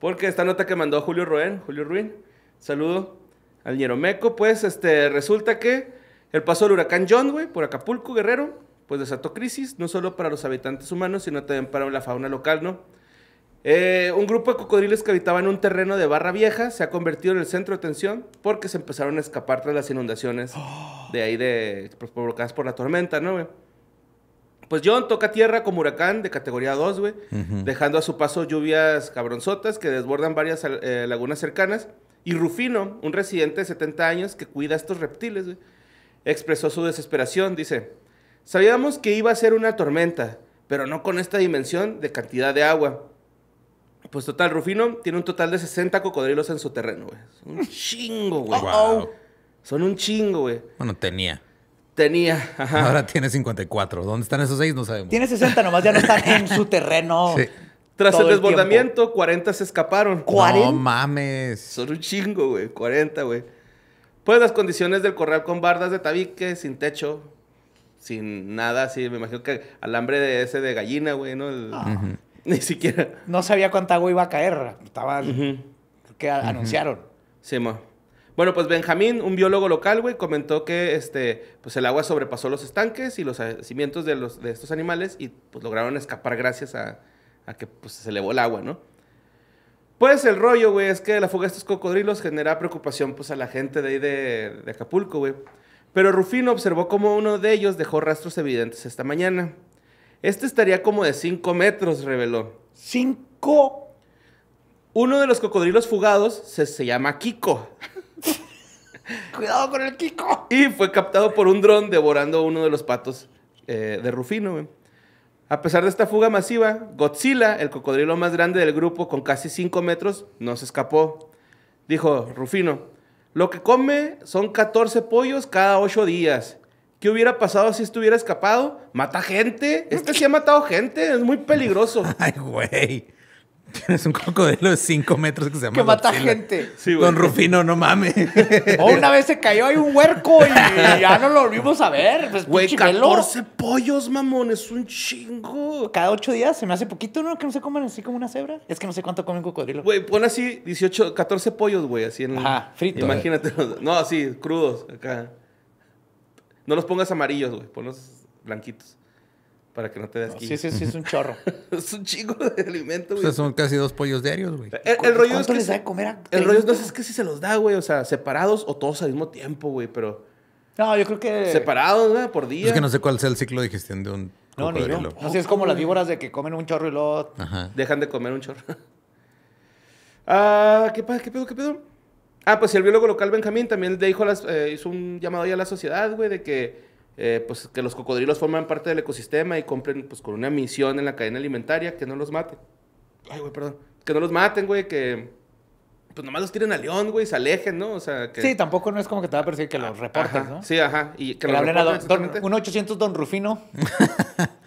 Porque esta nota que mandó Julio Roen Julio Ruin, saludo al Ñeromeco, pues este, resulta que el paso del huracán John, güey, por Acapulco, Guerrero, pues desató crisis, no solo para los habitantes humanos, sino también para la fauna local, ¿no? Eh, un grupo de cocodrilos que habitaban un terreno de barra vieja se ha convertido en el centro de atención porque se empezaron a escapar tras las inundaciones de ahí de, pues, provocadas por la tormenta, ¿no, Pues John toca tierra como huracán de categoría 2, güey, dejando a su paso lluvias cabronzotas que desbordan varias eh, lagunas cercanas. Y Rufino, un residente de 70 años que cuida a estos reptiles, expresó su desesperación. Dice, sabíamos que iba a ser una tormenta, pero no con esta dimensión de cantidad de agua. Pues total, Rufino tiene un total de 60 cocodrilos en su terreno, güey. Un chingo, güey. Son un chingo, güey. Bueno, tenía. Tenía. Ahora tiene 54. ¿Dónde están esos seis? No sabemos. Tiene 60, nomás ya no están en su terreno. Sí. Tras el desbordamiento, 40 se escaparon. ¿40? No mames. Son un chingo, güey. 40, güey. Pues las condiciones del corral con bardas de tabique, sin techo, sin nada, así. Me imagino que alambre de ese de gallina, güey, ¿no? Ajá. Ah. Ni siquiera. No sabía cuánta agua iba a caer. Estaba. Que anunciaron. Sí, ma. Bueno, pues Benjamín, un biólogo local, güey, comentó que este, pues el agua sobrepasó los estanques y los cimientos de, los, de estos animales y pues lograron escapar gracias a, que pues, se elevó el agua, ¿no? Pues el rollo, güey, es que la fuga de estos cocodrilos genera preocupación pues a la gente de ahí de, de Acapulco, güey. Pero Rufino observó cómo uno de ellos dejó rastros evidentes esta mañana. Este estaría como de 5 metros, reveló. ¿Cinco? Uno de los cocodrilos fugados se, llama Kiko. Cuidado con el Kiko. Y fue captado por un dron devorando uno de los patos eh, de Rufino. A pesar de esta fuga masiva, Godzilla, el cocodrilo más grande del grupo con casi 5 metros, no se escapó. Dijo Rufino, lo que come son 14 pollos cada 8 días. ¿Qué hubiera pasado si estuviera escapado? Mata gente. Este sí ha matado gente. Es muy peligroso. Ay, güey. Tienes un cocodrilo de 5 metros que se llama. Que mata gente. Sí, güey. Don Rufino, no mames. O oh, una vez se cayó ahí un huerco y ya no lo volvimos a ver. Pues, güey, 14 pollos, mamón. Es un chingo. Cada 8 días se me hace poquito, ¿no? Que no se comen así como una cebra. Es que no sé cuánto comen un cocodrilo. Güey, pon así 18, 14 pollos, güey, así en. Ajá, frito. Imagínate. No, así, crudos, acá. No los pongas amarillos, güey. Ponlos blanquitos. Para que no te des Sí, sí, sí, es un chorro. es un chico de alimento, güey. O sea, son casi dos pollos diarios, güey. Eh, el, rollo les da de comer El rollo no es que si se los da, güey. O sea, separados o todos al mismo tiempo, güey. Pero. No, yo creo que. Separados, güey, por día. Es que no sé cuál sea el ciclo de digestión de un. No, ni yo. No sé, es como las víboras de que comen un chorro y luego. Dejan de comer un chorro. ah, ¿qué, ¿qué pedo? ¿Qué pedo? Ah, pues el biólogo local Benjamín también le dijo las, eh, hizo un llamado ahí a la sociedad, güey, de que, eh, pues, que los cocodrilos forman parte del ecosistema y compren pues, con una misión en la cadena alimentaria, que no los maten. Ay, güey, perdón. Que no los maten, güey, que pues nomás los tiren a León, güey, se alejen, ¿no? O sea, que... Sí, tampoco no es como que te va a parecer que los reportes, ¿no? Sí, ajá. Y que, que los a don, un 800 Don Rufino.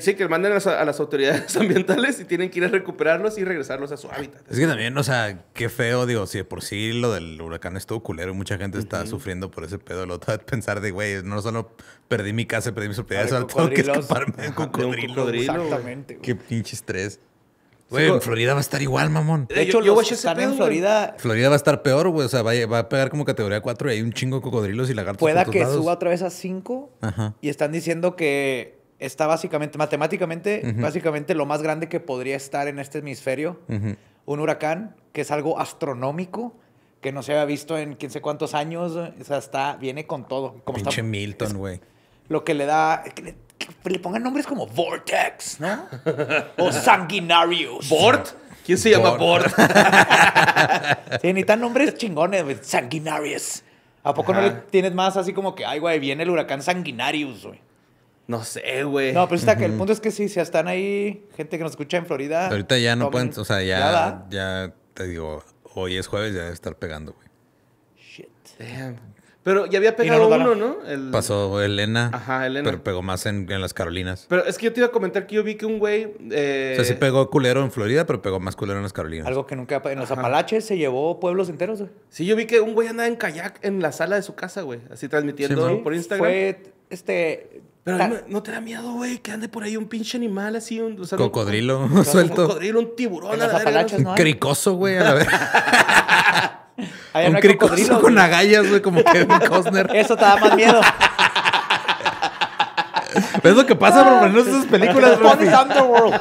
sí, que manden a, las autoridades ambientales y tienen que ir a recuperarlos y regresarlos a su hábitat. Es que también, o sea, qué feo, digo, si de por sí lo del huracán estuvo culero, y mucha gente está sufriendo por ese pedo. Lo de pensar de, güey, no solo perdí mi casa, perdí mis propiedades, tengo que de cocodrilo. Exactamente. Güey. Qué pinche estrés. Güey, en Florida va a estar igual, mamón. De hecho, yo, voy a estar en Florida. Florida va a estar peor, güey. O sea, va a, pegar como categoría 4 y hay un chingo de cocodrilos y lagartos. Pueda que suba otra vez a 5 y están diciendo que está básicamente, matemáticamente, básicamente lo más grande que podría estar en este hemisferio. Un huracán, que es algo astronómico, que no se había visto en quién sé cuántos años. O sea, está, viene con todo. Como Pinche Milton, güey. Lo que le da... le, pongan nombres como Vortex, ¿no? o Sanguinarius. ¿Vort? ¿Quién se llama Bort? sí, tan nombres chingones, Sanguinarius. ¿A poco no le tienes más así como que, ay, güey, viene el huracán Sanguinarius, güey? No sé, güey. No, pero pues está que el punto es que sí, si están ahí, gente que nos escucha en Florida. ahorita ya no pueden, o sea, ya, ya, te digo, hoy es jueves, ya debe estar pegando, güey. Shit. Pero ya había pegado uno, ¿no? Pasó Elena. Ajá, Elena. Pero pegó más en, en, las Carolinas. Pero es que yo te iba a comentar que yo vi que un güey. Eh, o sea, sí pegó culero en Florida, pero pegó más culero en las Carolinas. Algo que nunca. En los Apalaches se llevó pueblos enteros, güey. Sí, yo vi que un güey andaba en kayak en la sala de su casa, güey. Así transmitiendo por Instagram. Fue este. Pero no, te da miedo, güey, que ande por ahí un pinche animal así, un cocodrilo suelto. Un cocodrilo, un tiburón, a la Un cricoso, güey, a la vez. un no cricoso con agallas, güey, como Kevin Costner. Eso te da más miedo. Es lo que pasa bro? En esas películas, Underworld.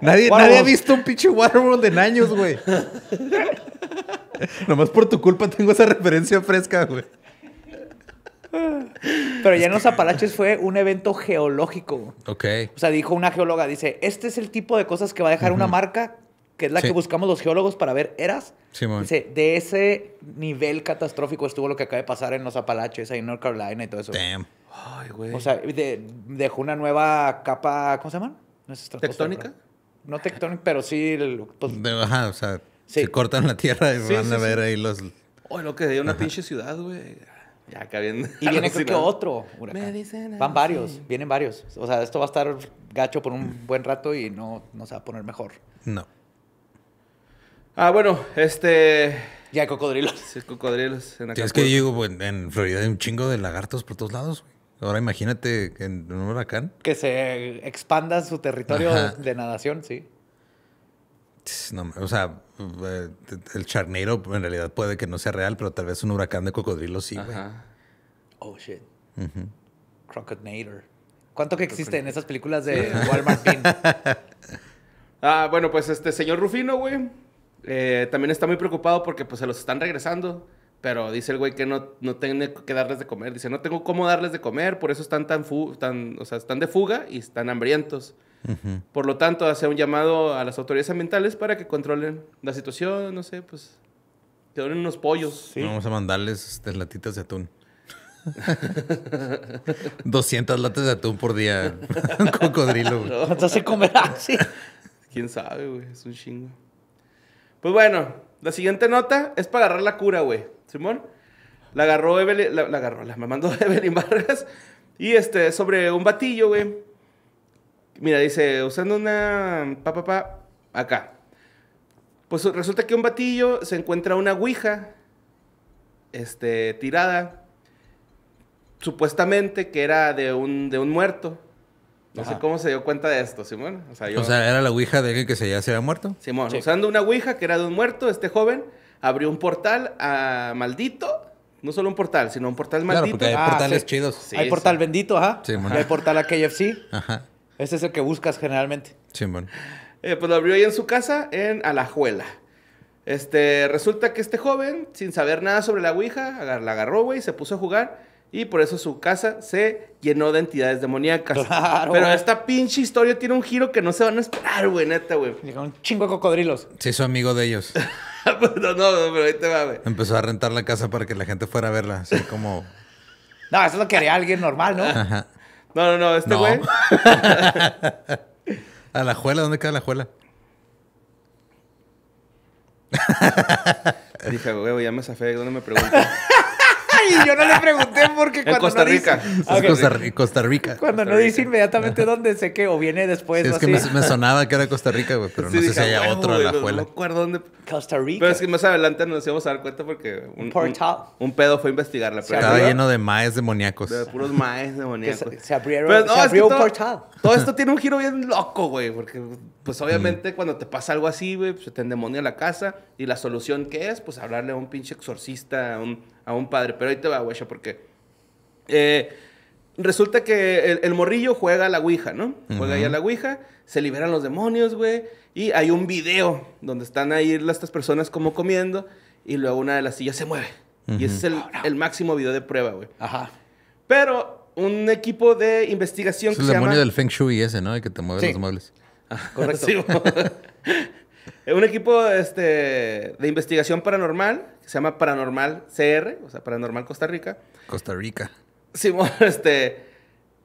Nadie, nadie ha visto un pinche Waterworld en años, güey. Nomás por tu culpa tengo esa referencia fresca, güey. Pero ya en los Apalaches fue un evento geológico. Ok. O sea, dijo una geóloga, dice, este es el tipo de cosas que va a dejar una marca, que es la que buscamos los geólogos para ver eras. Sí, dice, de ese nivel catastrófico estuvo lo que acaba de pasar en los Apalaches, ahí en North Carolina y todo eso. Damn. Ay, güey. O sea, dejó una nueva capa, ¿cómo se llama? No es ¿Tectónica? No tectónica, pero sí... Pues, ajá, o sea, se cortan la tierra y van a ver ahí los... Oye, lo que de una pinche ciudad, güey. Y viene creo que otro huracán. Van varios, vienen varios. O sea, esto va a estar gacho por un mm. buen rato y no, no se va a poner mejor. No. Ah, bueno, este. Ya hay cocodrilos. Sí, cocodrilos. En es que digo, en Florida hay un chingo de lagartos por todos lados, Ahora imagínate en un huracán. Que se expanda su territorio de nadación, sí o sea, eh, el charnero en realidad puede que no sea real, pero tal vez un huracán de cocodrilo sí, güey. Oh, shit. Crocodnator. ¿Cuánto que existe en esas películas de Walmart ah, bueno, pues este señor Rufino, güey, eh, también está muy preocupado porque pues se los están regresando. Pero dice el güey que no, no tiene que darles de comer. Dice, no tengo cómo darles de comer, por eso están tan, están de fuga y están hambrientos. Por lo tanto, hace un llamado a las autoridades ambientales para que controlen la situación, no sé, pues que donen unos pollos. Vamos a mandarles este, latitas de atún. 200 latas de atún por día. un cocodrilo. Güey. se comerá sí Quién sabe, güey. Es un chingo. Pues bueno, la siguiente nota es para agarrar la cura, güey. Simón. La agarró Evelyn. La, agarró, la me mandó Evelyn Vargas. Y este, sobre un batillo, güey. Mira, dice, usando una pa, pa, pa acá. Pues resulta que un batillo se encuentra una ouija este, tirada, supuestamente que era de un, de un muerto. No sé cómo se dio cuenta de esto, Simón. O sea, era la ouija de alguien que se ya se había muerto. Simón, usando una ouija que era de un muerto, este joven abrió un portal a maldito. No solo un portal, sino un portal maldito. Claro, porque hay ah, portales chidos. hay portal bendito, ajá. Sí, hay portal a KFC. Ajá. Ese es el que buscas generalmente. Sí, bueno. Eh, pues lo abrió ahí en su casa, en Alajuela. Este, resulta que este joven, sin saber nada sobre la Ouija, la agarró, güey, se puso a jugar. Y por eso su casa se llenó de entidades demoníacas. Pero esta pinche historia tiene un giro que no se van a esperar, güey, neta, güey. Llegaron un chingo de cocodrilos. Sí, su amigo de ellos. Pues no, no, pero ahí te va, güey. Empezó a rentar la casa para que la gente fuera a verla, así como... no, eso es lo que haría alguien normal, ¿no? Ajá. No, no, no, este güey. a la juela, ¿dónde queda la juela? Dije, güey, ya me fe, ¿dónde me preguntas? y yo no le pregunté porque cuando Costa Rica. dice, ah, Costa, Rica. Costa Rica. Cuando no dice inmediatamente dónde, sé que o viene después. Sí, es que me, sonaba que era Costa Rica, güey, pero no sé si hay ah, otro en la abuela. No dónde. Costa Rica. Pero es que más adelante nos íbamos a dar cuenta porque un, un, pedo fue investigarla. investigar la Estaba lleno de maes demoníacos. De puros maes demoníacos. Se, abrieron, se abrió un portal. Todo esto tiene un giro bien loco, güey, porque pues mm. obviamente cuando te pasa algo así, güey, pues te endemonia la casa y la solución que es, pues hablarle a un pinche exorcista, a un a un padre. Pero ahí te va, güey, porque... Eh, resulta que el, morrillo juega a la Ouija, ¿no? Juega ahí a la Ouija, se liberan los demonios, güey. Y hay un video donde están ahí estas personas como comiendo y luego una de las sillas se mueve. Y ese es el, máximo video de prueba, güey. Ajá. Pero un equipo de investigación es el demonio del Feng Shui ese, ¿no? que te mueve los muebles. Ah, correcto. Eh, un equipo este, de investigación paranormal, que se llama Paranormal CR, o sea, Paranormal Costa Rica. Costa Rica. Simón, este,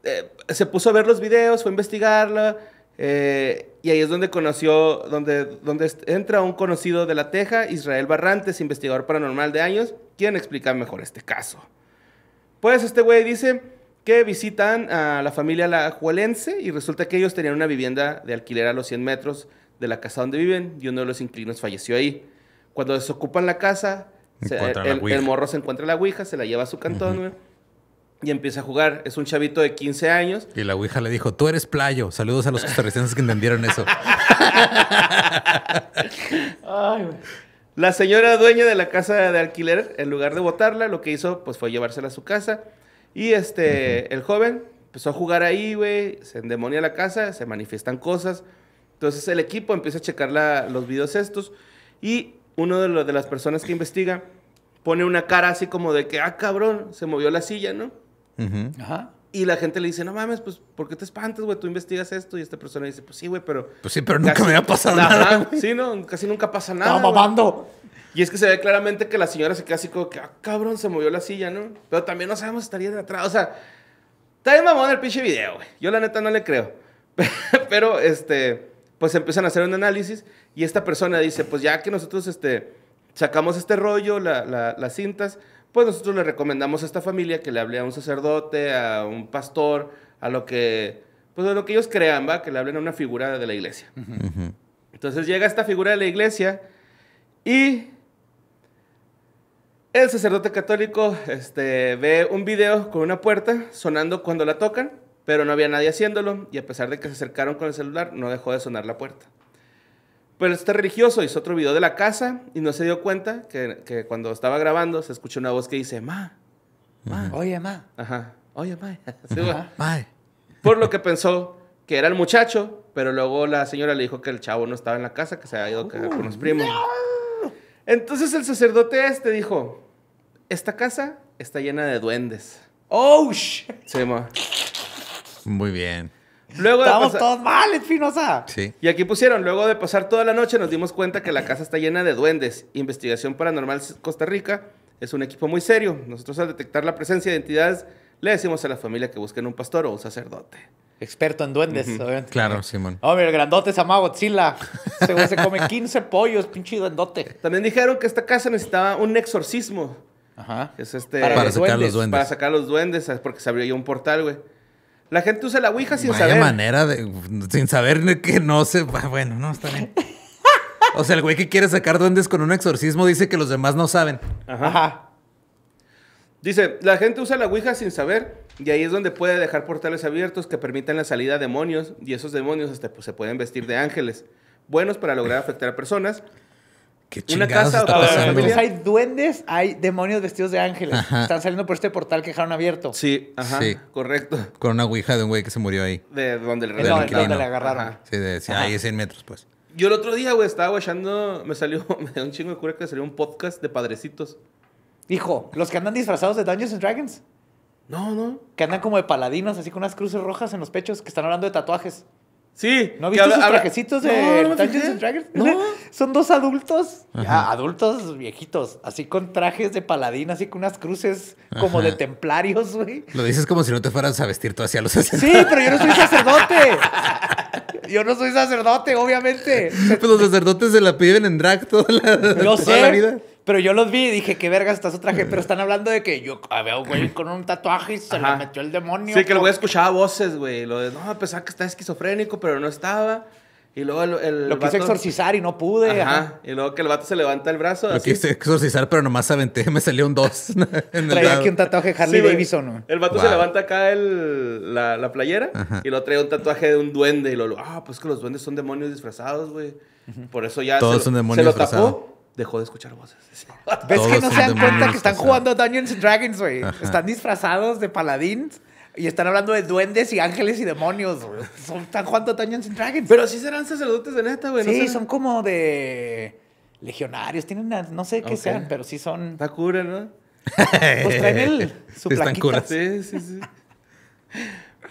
eh, se puso a ver los videos, fue a investigarla, eh, y ahí es donde conoció, donde, donde entra un conocido de la Teja, Israel Barrantes, investigador paranormal de años, quien explica mejor este caso. Pues este güey dice que visitan a la familia la y resulta que ellos tenían una vivienda de alquiler a los 100 metros de la casa donde viven y uno de los inquilinos falleció ahí. Cuando desocupan la casa, el, morro se encuentra la ouija, se la lleva a su cantón, Y empieza a jugar. Es un chavito de 15 años. Y la Ouija le dijo, tú eres playo. Saludos a los costarricenses que entendieron eso. la señora dueña de la casa de alquiler, en lugar de votarla lo que hizo pues, fue llevársela a su casa. Y este, el joven empezó a jugar ahí, güey. Se endemonia la casa, se manifiestan cosas. Entonces el equipo empieza a checar los videos estos y uno de, las personas que investiga pone una cara así como de que, ah, cabrón, se movió la silla, ¿no? Ajá. Y la gente le dice, no mames, pues, ¿por qué te espantas, güey? Tú investigas esto. Y esta persona dice, pues sí, güey, pero... Pues sí, pero nunca me había pasado nada. Sí, no, casi nunca pasa nada. Estaba mamando. Y es que se ve claramente que la señora se queda así como que, ah, cabrón, se movió la silla, ¿no? Pero también no sabemos si estaría de atrás. O sea, está bien mamón el pinche video, güey. Yo la neta no le creo. pero, este pues empiezan a hacer un análisis y esta persona dice, pues ya que nosotros este, sacamos este rollo, las cintas, pues nosotros le recomendamos a esta familia que le hable a un sacerdote, a un pastor, a lo que, pues lo que ellos crean, ¿va? Que le hablen a una figura de la iglesia. Entonces llega esta figura de la iglesia y el sacerdote católico este, ve un video con una puerta sonando cuando la tocan pero no había nadie haciéndolo y a pesar de que se acercaron con el celular, no dejó de sonar la puerta. Pero este religioso hizo otro video de la casa y no se dio cuenta que, cuando estaba grabando se escuchó una voz que dice, ma, ma. Oye, ma. Ajá. Oye, ma. Por lo que pensó que era el muchacho, pero luego la señora le dijo que el chavo no estaba en la casa, que se había ido a con los uh, primos. Entonces el sacerdote este dijo, esta casa está llena de duendes. ¡Oh, shit! Sí, ma. Muy bien. Luego todos mal, Espinosa. Sí. Y aquí pusieron, luego de pasar toda la noche nos dimos cuenta que la casa está llena de duendes. Investigación Paranormal Costa Rica es un equipo muy serio. Nosotros al detectar la presencia de entidades le decimos a la familia que busquen un pastor o un sacerdote. Experto en duendes, obviamente. Claro, Simón. Oh, el grandote se amago, Godzilla. Se, come 15 pollos, pinche duendote. También dijeron que esta casa necesitaba un exorcismo. Ajá. Es este, para, para sacar los duendes. Para sacar los duendes, porque se abrió ya un portal, güey. La gente usa la Ouija sin Vaya saber. manera Sin saber que no se. Bueno, no, está bien. O sea, el güey que quiere sacar duendes con un exorcismo dice que los demás no saben. Ajá. Dice, la gente usa la Ouija sin saber y ahí es donde puede dejar portales abiertos que permitan la salida de demonios y esos demonios hasta, pues, se pueden vestir de ángeles, buenos para lograr afectar a personas, una casa hay duendes, hay demonios vestidos de ángeles. Están saliendo por este portal que dejaron abierto. Sí, ajá, correcto. Con una ouija de un güey que se murió ahí. De donde le, no, le agarraron. Sí, de, ahí 100 metros, pues. Yo el otro día, güey, estaba guachando, me salió, dio un chingo de cura que salió un podcast de padrecitos. Hijo, los que andan disfrazados de Dungeons and Dragons. No, no. Que andan como de paladinos, así con unas cruces rojas en los pechos, que están hablando de tatuajes. Sí. ¿No viste sus trajecitos de Son dos adultos, ya, adultos viejitos, así con trajes de paladín, así con unas cruces como de templarios, güey. Lo dices como si no te fueras a vestir tú hacia los sacerdotes. Sí, pero yo no soy sacerdote. yo no soy sacerdote, obviamente. Pero pues los sacerdotes se la piden en drag toda la, yo sé, la vida. Pero yo los vi y dije, qué verga estás otra gente. Pero están hablando de que yo había un güey con un tatuaje y se le metió el demonio. Sí, que el güey escuchaba voces, güey. Lo de, no, pensaba que estaba esquizofrénico, pero no estaba. Y luego el, Lo quise exorcizar y no pude. Ajá. Y luego que el vato se levanta el brazo. Lo quise exorcizar, pero nomás aventé. Me salió un 2. Traía aquí un tatuaje Harley Davidson. ¿no? El vato se levanta acá el, la, la, playera y lo trae un tatuaje de un duende. Y lo, ah, pues que los duendes son demonios disfrazados, güey. Por eso ya. Todos son demonios se lo dejó de escuchar voces. ¿Ves que no se dan cuenta que están jugando Dungeons and Dragons, güey? Están disfrazados de paladines. Y están hablando de duendes y ángeles y demonios, güey. Están jugando Dungeons and Dragons. Pero sí serán sacerdotes de neta, güey. Sí, son como de legionarios. Tienen, no sé qué sean, pero sí son... Está cura, ¿no? Pues traen el, su plaquita. Sí, sí, sí.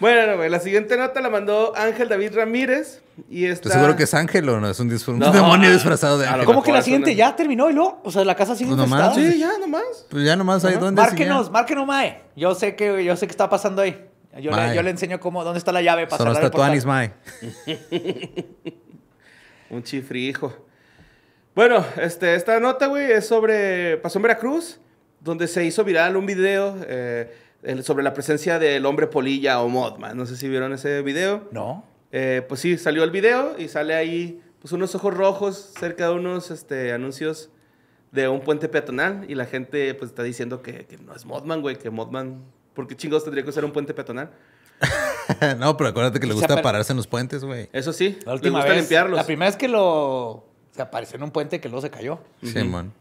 Bueno, güey, la siguiente nota la mandó Ángel David Ramírez y está... ¿Estás seguro que es Ángel o no? Es un, un demonio disfrazado de Ángel. ¿Cómo que la siguiente ya terminó y luego? O sea, la casa sigue pues No más, Sí, ya nomás. Pues ya nomás ahí dónde? está? Márquenos, márquenos, Mae. Yo sé que, yo sé que está pasando ahí. Yo, le, yo le, enseño cómo, dónde está la llave para Son cerrar los tatuanis, Mae. un hijo. Bueno, este, esta nota, güey, es sobre... Pasó en Veracruz, donde se hizo viral un video... Eh, sobre la presencia del hombre polilla o Modman. No sé si vieron ese video. No. Eh, pues sí, salió el video y sale ahí pues unos ojos rojos cerca de unos este, anuncios de un puente peatonal y la gente pues está diciendo que, no es Modman, güey, que Modman, porque chingados tendría que ser un puente peatonal? no, pero acuérdate que le gusta pararse en los puentes, güey. Eso sí, la última le gusta vez, La primera vez que lo se apareció en un puente que luego se cayó. Sí, man.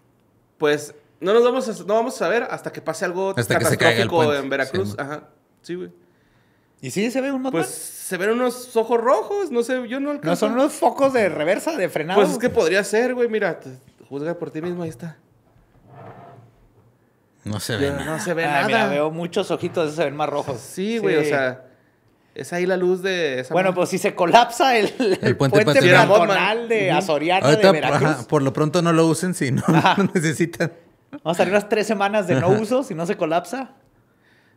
Pues no nos vamos a, no vamos a ver hasta que pase algo catastrófico en Veracruz. Ajá. Sí, güey. ¿Y sí se ve un Pues se ven unos ojos rojos, no sé, yo no alcanzo. No son unos focos de reversa, de frenado. Pues es que podría ser, güey, mira, juzga por ti mismo, ahí está. No se ve. nada. No se ve ah, nada. veo muchos ojitos, se ven más rojos. Sí, güey, o sea, es ahí la luz de esa Bueno, pues si se colapsa el, el, puente, de Azoriana de Veracruz. por lo pronto no lo usen si no, no necesitan. Vamos a salir unas tres semanas de no uso si no se colapsa.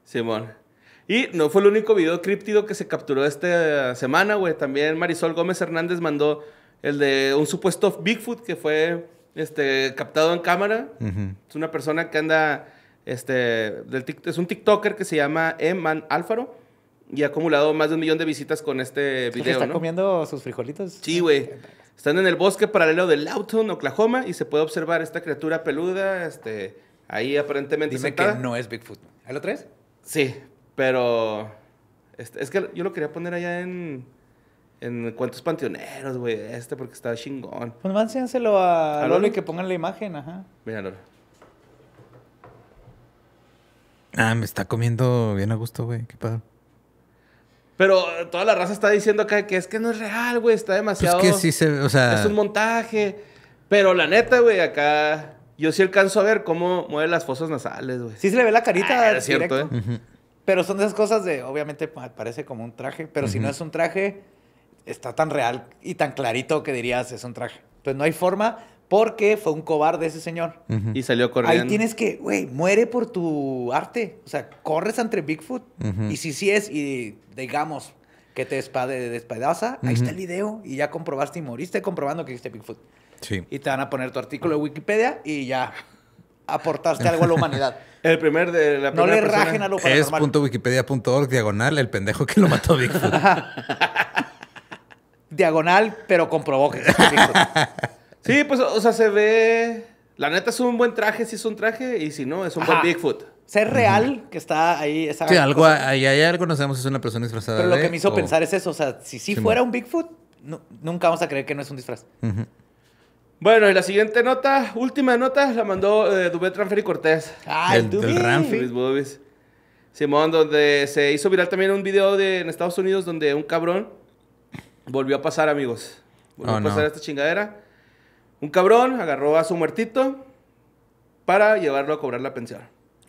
Simón. Y no fue el único video críptido que se capturó esta semana, güey. También Marisol Gómez Hernández mandó el de un supuesto Bigfoot que fue este, captado en cámara. Es una persona que anda, este, del es un TikToker que se llama Eman Alfaro y ha acumulado más de un millón de visitas con este video. ¿no? está comiendo sus frijolitos? Sí, güey. Están en el bosque paralelo de Lawton, Oklahoma, y se puede observar esta criatura peluda, este, ahí aparentemente Dice que no es Bigfoot. ¿A lo tres? Sí, pero este, es que yo lo quería poner allá en en cuántos panteoneros, güey, este porque estaba chingón. Pues mánsenselo a, Lolo y que pongan la imagen, ajá. Mira, Lolo. Ah, me está comiendo bien a gusto, güey. Qué padre. Pero eh, toda la raza está diciendo acá que es que no es real, güey. Está pues demasiado. Es que sí se, o sea... Es un montaje. Pero la neta, güey, acá. Yo sí alcanzo a ver cómo mueve las fosas nasales, güey. Sí se le ve la carita. Ah, es cierto, ¿eh? Pero son esas cosas de. Obviamente parece como un traje. Pero si no es un traje, está tan real y tan clarito que dirías es un traje. Pues no hay forma porque fue un cobarde ese señor. Y salió corriendo. Ahí tienes que, güey, muere por tu arte. O sea, corres entre Bigfoot. Y si sí es, y digamos que te despedaza, de ahí está el video. Y ya comprobaste y moriste comprobando que existe Bigfoot. Sí. Y te van a poner tu artículo de Wikipedia y ya aportaste algo a la humanidad. El primer de la No le rajen a lo paranormal. Es .wikipedia.org diagonal el pendejo que lo mató Bigfoot. diagonal, pero comprobó que Sí, pues, o sea, se ve. La neta es un buen traje, si es un traje, y si no, es un buen Bigfoot. Ser real que está ahí. Esa sí, algo, ahí hay algo, no sabemos si es una persona disfrazada. Pero lo que me hizo pensar es eso, o sea, si sí, fuera un Bigfoot, nunca vamos a creer que no es un disfraz. Bueno, y la siguiente nota, última nota, la mandó eh, Dubé Tranfer y Cortés. Ah, el, Dubé. Ranfer. Simón, donde se hizo viral también un video de, en Estados Unidos donde un cabrón volvió a pasar, amigos. Volvió oh, a pasar esta chingadera. Un cabrón agarró a su muertito para llevarlo a cobrar la pensión.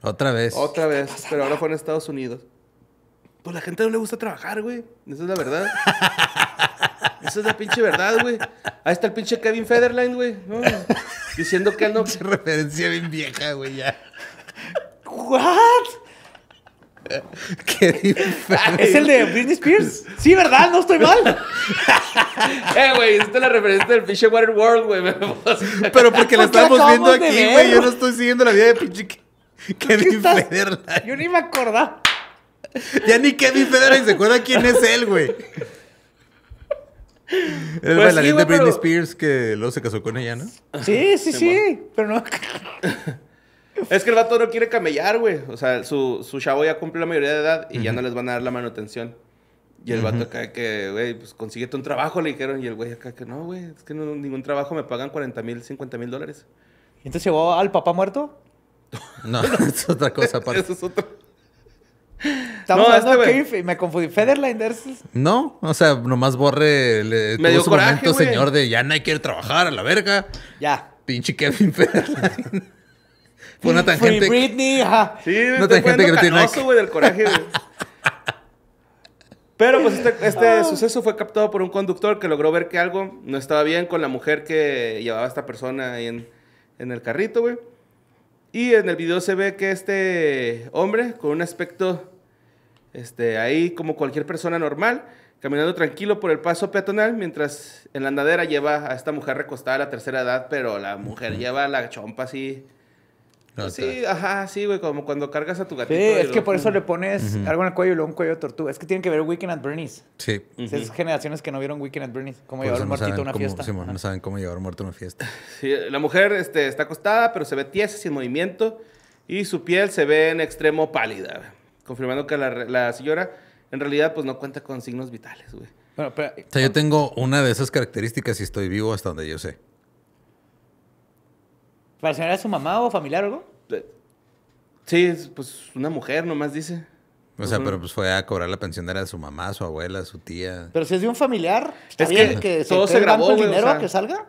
Otra vez. Otra vez, pero ahora fue en Estados Unidos. Pues la gente no le gusta trabajar, güey. Esa es la verdad. Esa es la pinche verdad, güey. Ahí está el pinche Kevin Federline, güey. Diciendo que él no. se referencia bien vieja, güey, ya. ¿What? Qué ¿Es el de Britney Spears? Sí, ¿verdad? No estoy mal. eh, güey, esta es la referencia del pinche Water World, güey. Pero porque la estábamos viendo aquí, güey. Yo no estoy siguiendo la vida de pinche Kevin Federline. Yo ni me acordaba. Ya ni Kevin Federline se acuerda quién es él, güey. Es pues la de Britney Spears que luego se casó con ella, ¿no? sí, sí. sí pero no. Es que el vato no quiere camellar, güey. O sea, su, su chavo ya cumple la mayoría de edad y ya no les van a dar la manutención. Y el vato acá que, güey, pues consiguete un trabajo, le dijeron. Y el güey acá que, no, güey, es que no, ningún trabajo me pagan 40 mil, 50 mil dólares. ¿Y entonces llevó al papá muerto? No, es otra cosa para. Eso es otro. Estamos no, hablando este, me confundí. Federline No, o sea, nomás borre. me dio su momento, señor, de ya no hay que trabajar a la verga. Ya. Pinche Kevin Federline. una Free Britney, ajá. Sí, que no güey, del coraje, güey. Pero pues este, este ah. suceso fue captado por un conductor que logró ver que algo no estaba bien con la mujer que llevaba a esta persona ahí en, en el carrito, güey. Y en el video se ve que este hombre, con un aspecto este, ahí como cualquier persona normal, caminando tranquilo por el paso peatonal, mientras en la andadera lleva a esta mujer recostada a la tercera edad, pero la mujer lleva la chompa así sí, ajá, sí, güey, como cuando cargas a tu gatito. Sí, es que por eso le pones algo en el cuello y luego un cuello de tortuga. Es que tienen que ver Weekend at Bernie's. Sí. Esas generaciones que no vieron Weekend at Bernie's, cómo llevar un a una fiesta. no saben cómo llevar muerto a una fiesta. Sí, la mujer este, está acostada, pero se ve tiesa, sin movimiento, y su piel se ve en extremo pálida, confirmando que la, señora en realidad pues no cuenta con signos vitales, güey. o sea, yo tengo una de esas características y estoy vivo hasta donde yo sé. ¿Para a su mamá o familiar o algo? Eh, sí, pues una mujer nomás dice. O sea, pero pues fue a cobrar la pensión era de su mamá, su abuela, su tía. Pero si es de un familiar, es que, que todo se grabó el dinero a que salga.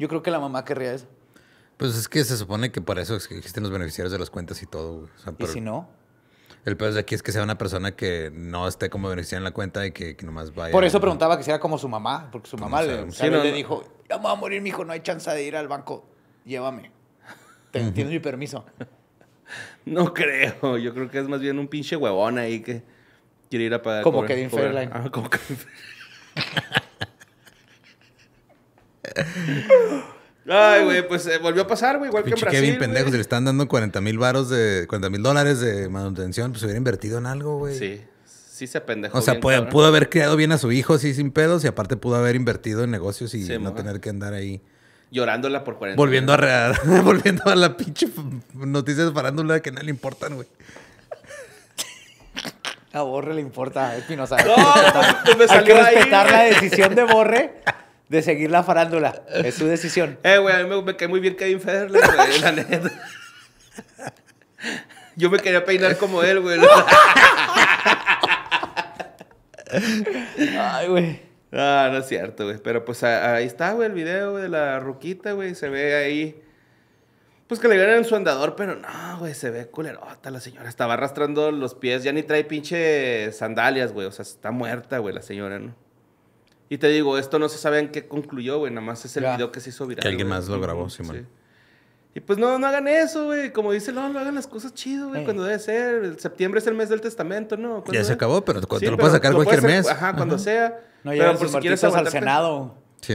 Yo creo que la mamá querría eso. Pues es que se supone que por eso existen los beneficiarios de las cuentas y todo. ¿Y si no? El peor de aquí es que sea una persona que no esté como beneficiada en la cuenta y que, nomás vaya. Por eso preguntaba que sea como su mamá, porque su mamá le, dijo: Ya me voy a morir, mi hijo, no hay chance de ir al banco, llévame. Te, tienes mi permiso. No creo. Yo creo que es más bien un pinche huevón ahí que quiere ir a pagar. Como Kevin Fairline. Ah, Ay, güey, pues eh, volvió a pasar, güey, igual que en Brasil. Kevin, pendejo, si le están dando 40 mil varos de mil dólares de manutención, pues se hubiera invertido en algo, güey. Sí, sí se pendejo. O sea, pudo haber criado bien a su hijo, así sin pedos, y aparte pudo haber invertido en negocios y no tener que andar ahí llorándola por 40 Volviendo a, volviendo a la pinche noticias farándula que no le importan, güey. A Borre le importa, Espinosa. No, me Hay que respetar la decisión de Borre de seguir la farándula. Es su decisión. Eh, güey, a mí me, cae muy bien Kevin Federer, la neta. Yo me quería peinar como él, güey. Ay, güey. Ah, no es cierto, güey. Pero pues ahí está, güey, el video de la ruquita, güey. Se ve ahí. Pues que le vieran en su andador, pero no, güey, se ve culerota la señora. Estaba arrastrando los pies, ya ni trae pinche sandalias, güey. O sea, está muerta, güey, la señora, ¿no? Y te digo, esto no se sabe en qué concluyó, güey. Nada más es el video que se hizo viral. Que alguien más lo grabó, Simón. Y pues no, no hagan eso, güey. Como dice no, no hagan las cosas chido, güey. Cuando debe ser. El septiembre es el mes del testamento, ¿no? Ya se acabó, pero cuando lo puedes sacar cualquier mes. ajá, cuando sea. No pero por si quieres al Senado. Sí,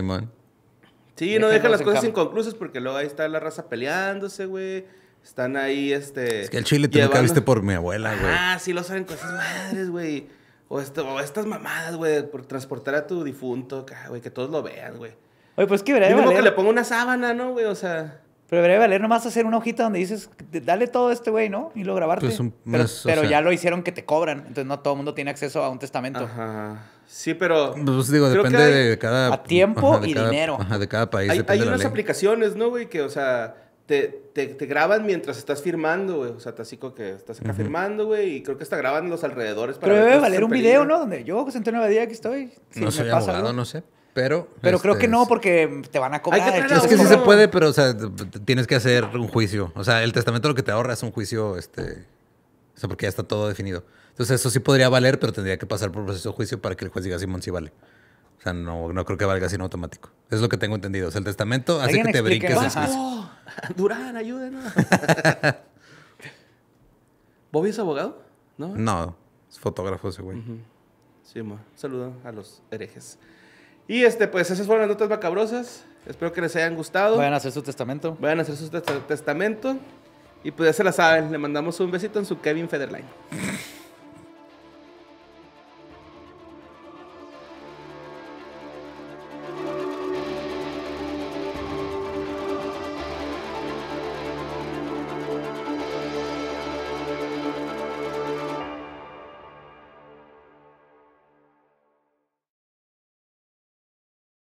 Sí, sí, no dejan las cosas inconclusas porque luego ahí está la raza peleándose, güey. Están ahí, este. Es que el chile te lo viste por mi abuela, güey. Ah, sí lo saben con esas madres, güey. O, estas mamadas, güey, por transportar a tu difunto, güey, que todos lo vean, güey. Oye, pues qué verá. Es que le ponga una sábana, ¿no, güey? O sea. Pero debería valer nomás hacer una hojita donde dices, dale todo este güey, ¿no? Y lo grabarte. Pues pero, ya lo hicieron que te cobran. Entonces no todo el mundo tiene acceso a un testamento. Ajá. Sí, pero. Pues digo, depende de cada. A tiempo y dinero. Ajá, de cada país. Hay, hay unas aplicaciones, ¿no, güey? Que, o sea, te, te, graban mientras estás firmando, güey. O sea, te que estás acá firmando, güey. Y creo que está grabando los alrededores para. Pero debe valer un video, ¿no? Donde yo, José Antonio Badía, aquí estoy. no soy abogado, no sé. Pero. Pero creo que este, no, porque te van a cobrar. que es que sí se puede, pero, o sea, tienes que hacer un juicio. O sea, el testamento lo que te ahorra es un juicio, este. porque ya está todo definido. Entonces, eso sí podría valer, pero tendría que pasar por proceso de juicio para que el juez diga Simón sí vale. O sea, no, no creo que valga sino automático. es lo que tengo entendido. O sea, el testamento hace que te brinques. ¡Oh! Durán, ayúdenos. ¿Bobby es abogado? No. No, es fotógrafo ese güey. Sí, Saludo a los herejes. Y este, pues esas fueron las notas macabrosas. Espero que les hayan gustado. Vayan a hacer su testamento. Vayan a hacer su testamento. Y pues ya se la saben. Le mandamos un besito en su Kevin Federline.